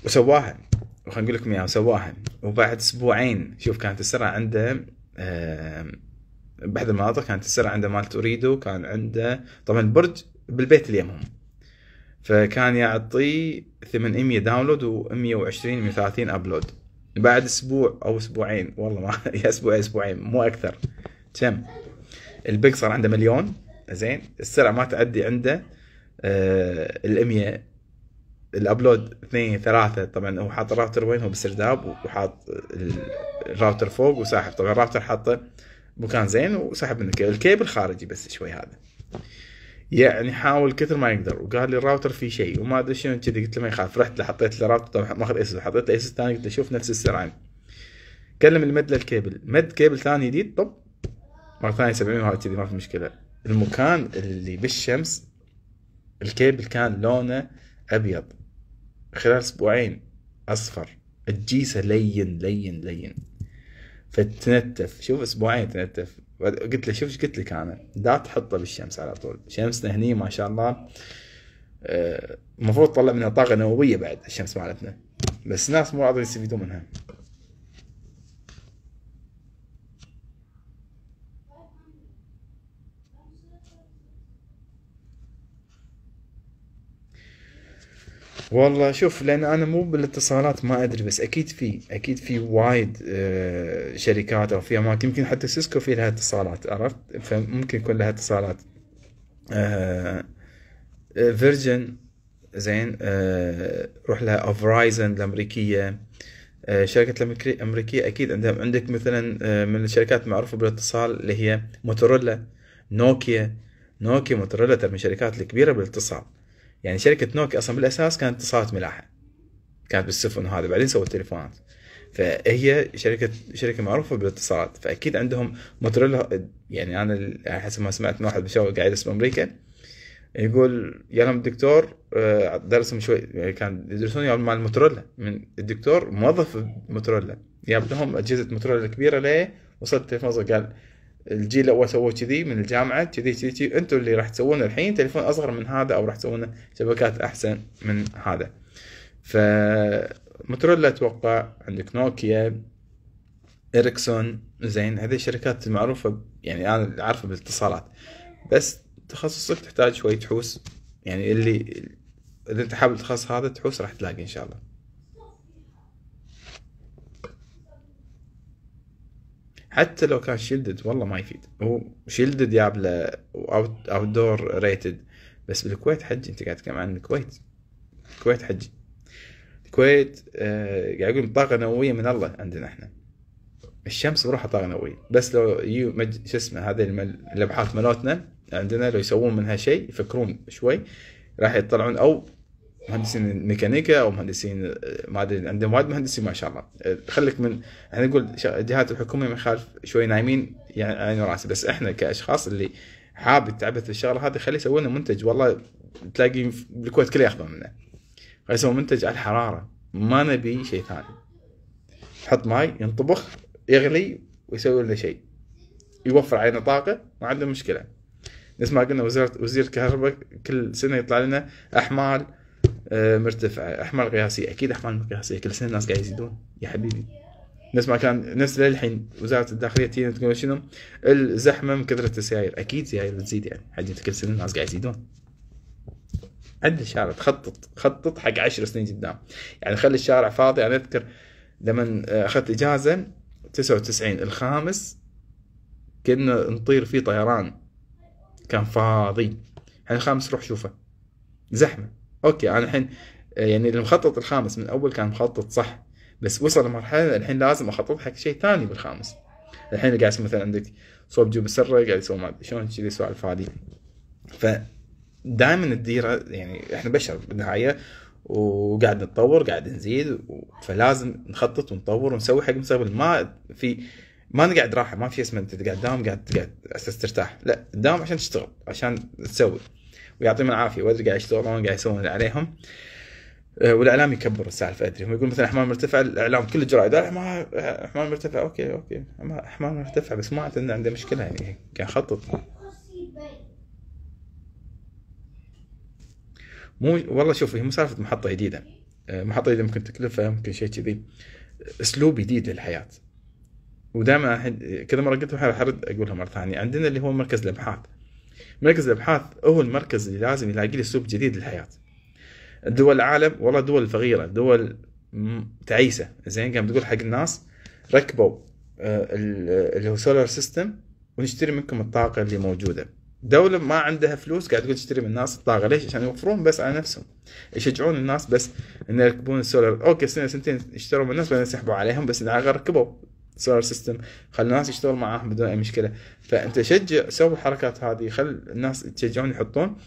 وسواها خلينا نقول لكم اياها وسواها وبعد اسبوعين شوف كانت السرعه عنده بأحد المناطق كانت السرعه عنده مال توريدو كان عنده طبعا برج بالبيت اليوم يمهم فكان يعطي 800 داونلود و120 130 ابلود بعد اسبوع او اسبوعين والله ما [LAUGHS] يا اسبوع اسبوعين مو اكثر كم البيك صار عنده مليون زين السرعه ما تعدي عنده آه، ال 100 الابلود اثنين ثلاثه طبعا هو حاط الراوتر وين هو بالسرداب وحاط الراوتر فوق وساحب طبعا الراوتر حاطه مكان زين وسحب من الكيبل الكيبل خارجي بس شوي هذا يعني حاول كثر ما يقدر وقال لي الراوتر فيه شيء وما ادري شنو كذي قلت له ما يخاف رحت لحطيت حطيت له راوتر طبعا ماخذ اسس حطيت له اسس ثاني قلت له شوف نفس السرعه كلم المد للكيبل مد كيبل ثاني جديد طب مره ثانيه 70 وهذا كذي ما في مشكله المكان اللي بالشمس الكيبل كان لونه أبيض خلال أسبوعين أصفر الجيسة لين لين لين فتنتف شوف أسبوعين تنتف قلت له شوف ايش قلت لك انا لا تحطه بالشمس على طول شمسنا هني ما شاء الله آه، المفروض طلع منها طاقه نوويه بعد الشمس مالتنا بس الناس مو راضيين يستفيدون منها والله شوف لان انا مو بالاتصالات ما ادري بس اكيد في اكيد في وايد آه، شركات او في اماكن يمكن حتى سيسكو في لها اتصالات عرفت فممكن يكون لها اتصالات آه، آه، فيرجن زين روح لها افرايزن الامريكيه شركة الأمريكية أكيد عندهم عندك مثلا من الشركات المعروفة بالاتصال اللي هي موتورولا نوكيا نوكيا موتورولا ترى من الشركات الكبيرة بالاتصال يعني شركه نوكيا اصلا بالاساس كانت اتصالات ملاحه كانت بالسفن وهذا بعدين سووا التليفونات فهي شركه شركه معروفه بالاتصالات فاكيد عندهم موتوريلا يعني انا حسب ما سمعت من واحد بشوي قاعد اسمه امريكا يقول يا لهم الدكتور آه، درسهم شوي يعني كان يدرسون مع الموتوريلا من الدكتور موظف موتوريلا جاب لهم اجهزه موتوريلا كبيره ليه وصلت التليفون قال الجيل الاول سووا كذي من الجامعه كذي كذي انتم اللي راح تسوون الحين تليفون اصغر من هذا او راح تسوون شبكات احسن من هذا ف مترولا اتوقع عندك نوكيا اريكسون زين هذه الشركات المعروفه يعني انا عارفه بالاتصالات بس تخصصك تحتاج شوي تحوس يعني اللي اذا انت حابب التخصص هذا تحوس راح تلاقي ان شاء الله حتى لو كان شيلدد والله ما يفيد هو شيلدد جاب له اوت دور ريتد بس بالكويت حجي انت قاعد تتكلم عن الكويت الكويت حجي الكويت آه، قاعد يقول طاقه نوويه من الله عندنا احنا الشمس بروحها طاقه نوويه بس لو يو مج... شو اسمه هذه الابحاث مالتنا عندنا لو يسوون منها شيء يفكرون شوي راح يطلعون او مهندسين ميكانيكا او مهندسين آه، معدن عندهم وايد مهندسين ما شاء الله آه، خليك من احنا نقول الجهات الحكوميه من خلف شوي نايمين يعني عين راسي بس احنا كاشخاص اللي حاب يتعبث في الشغله هذه خليه يسوي لنا منتج والله تلاقي بالكويت كله ياخذه منه خليه يسوي منتج على الحراره ما نبي شيء ثاني حط ماي ينطبخ يغلي ويسوي لنا شيء يوفر علينا طاقه ما عنده مشكله نفس ما قلنا وزير وزير الكهرباء كل سنه يطلع لنا احمال آه، مرتفعه احمال قياسيه اكيد احمال قياسيه كل سنه الناس قاعد يزيدون يا حبيبي نفس ما كان نفس للحين وزاره الداخليه تجينا تقول شنو الزحمه من كثره السيايير اكيد سيايير بتزيد يعني حجمت كل سنه الناس قاعد يزيدون عد الشارع تخطط خطط حق عشر سنين قدام يعني خلي الشارع فاضي انا اذكر لما آه، اخذت اجازه 99 الخامس كنا نطير فيه طيران كان فاضي الحين الخامس روح شوفه زحمه اوكي انا الحين آه، يعني المخطط الخامس من اول كان مخطط صح بس وصل لمرحله الحين لازم اخطط حق شيء ثاني بالخامس الحين قاعد يسوي مثلا عندك صوب جو السره قاعد يسوي ما ادري شلون كذي سوالف هذه ف دائما الديره يعني احنا بشر بالنهايه وقاعد نتطور قاعد نزيد فلازم نخطط ونطور ونسوي حق المستقبل ما في ما نقعد راحه ما في اسمه انت قاعد دام قاعد قاعد اساس ترتاح لا دام عشان تشتغل عشان تسوي ويعطيهم العافيه وادري قاعد يشتغلون قاعد يسوون اللي عليهم أه، والاعلام يكبر السالفه ادري هم يقول مثلا احمال مرتفع الاعلام كل الجرائد احمال مرتفع اوكي اوكي احمال مرتفع بس ما اعتقد انه عنده مشكله يعني قاعد خطط مو والله شوف هي مو سالفه محطه جديده أه، محطه جديده ممكن تكلفه ممكن شيء كذي اسلوب جديد للحياه ودائما كذا مره قلت حرد اقولها مره ثانيه عندنا اللي هو مركز الابحاث مركز الابحاث هو المركز اللي لازم يلاقي لي اسلوب جديد للحياه دول العالم والله دول فقيره دول تعيسه زين قام تقول حق الناس ركبوا آه، اللي هو سولار سيستم ونشتري منكم الطاقه اللي موجوده دولة ما عندها فلوس قاعد تقول تشتري من الناس الطاقة ليش؟ عشان يوفرون بس على نفسهم يشجعون الناس بس ان يركبون السولار اوكي سنة سنتين اشتروا من الناس بعدين سحبوا عليهم بس ركبوا سولار سيستم خلي الناس يشتغل معاهم بدون اي مشكله فانت شجع سوي الحركات هذه خل الناس يتشجعون يحطون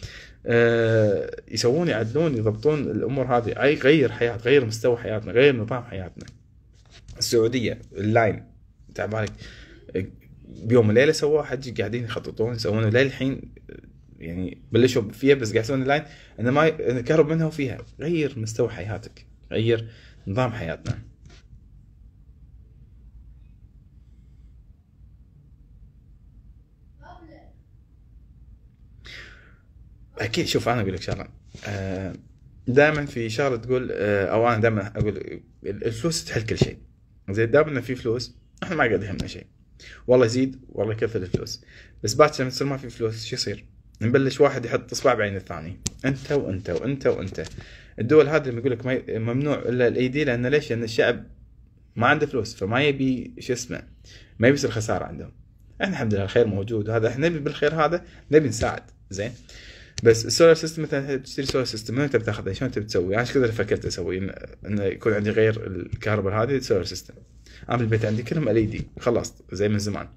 آه يسوون يعدلون يضبطون الامور هذه اي غير حياه غير مستوى حياتنا غير نظام حياتنا السعوديه اللاين تاع بالك آه، بيوم وليله سووها حج قاعدين يخططون يسوون للحين آه، يعني بلشوا فيها بس قاعد يسوون لاين انه ما كهرب منها وفيها غير مستوى حياتك غير نظام حياتنا اكيد شوف انا اقول لك شغله آه، دائما في شغله تقول آه، او انا دائما اقول الفلوس تحل كل شيء زي دام انه في فلوس احنا ما قاعد يهمنا شيء والله يزيد والله يكثر الفلوس بس باكر لما تصير ما في فلوس شو يصير؟ نبلش واحد يحط اصبع بعين الثاني انت وانت وانت وانت الدول هذه لما يقول لك ممنوع الا الايدي لان ليش؟ لان الشعب ما عنده فلوس فما يبي شو اسمه ما يبي يصير خساره عندهم احنا الحمد لله الخير موجود وهذا احنا نبي بالخير هذا نبي نساعد زين بس السولار سيستم مثلا تشتري سولار سيستم من انت بتاخذه؟ شلون انت بتسوي؟ عشان كذا فكرت اسوي انه إن يكون عندي غير الكهرباء هذه سولار سيستم. انا بالبيت عندي كلهم ال اي دي خلصت زي من زمان.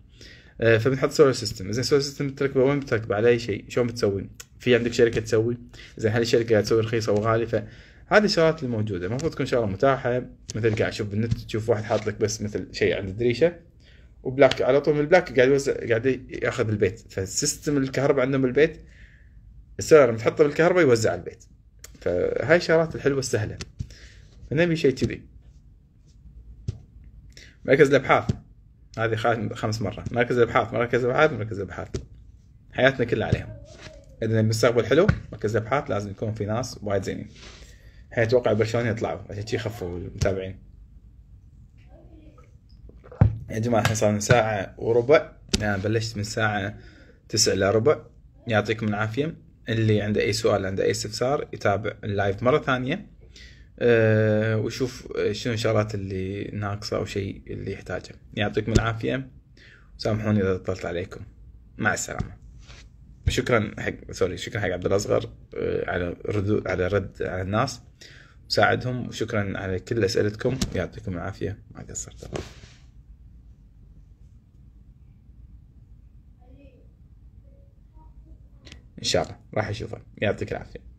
آه، فبنحط سولار سيستم، زين سولار سيستم بتركبه وين بتركبه؟ على اي شيء؟ شلون بتسوي؟ في عندك شركه تسوي؟ زين هل الشركه قاعد تسوي رخيصه وغاليه؟ فهذه الشغلات الموجوده المفروض تكون شغله متاحه مثل قاعد اشوف بالنت تشوف واحد حاط لك بس مثل شيء عند الدريشه وبلاك على طول من البلاك قاعد يوزع قاعد ياخذ البيت فالسيستم الكهرباء عندهم بالبيت السولار لما تحطه بالكهرباء يوزع على البيت فهاي الشغلات الحلوه السهله فنبي شيء كذي مركز الابحاث هذه خمس مرات مركز الابحاث مركز الابحاث مركز الابحاث حياتنا كلها عليهم اذا المستقبل حلو مركز الابحاث لازم يكون في ناس وايد زينين هي اتوقع برشلونه يطلعوا عشان شي يخفوا المتابعين يا جماعه احنا صار ساعه وربع انا بلشت من ساعه تسعة الا ربع يعطيكم العافيه اللي عنده اي سؤال عنده اي استفسار يتابع اللايف مره ثانيه آه، ويشوف شنو الشغلات اللي ناقصه او شيء اللي يحتاجه يعطيكم العافيه وسامحوني اذا طلت عليكم مع السلامه شكرا حق سوري شكرا حق عبد الاصغر آه، على ردود على رد على الناس وساعدهم وشكرا على كل اسئلتكم يعطيكم العافيه ما قصرتوا ان شاء الله راح اشوفه يعطيك العافيه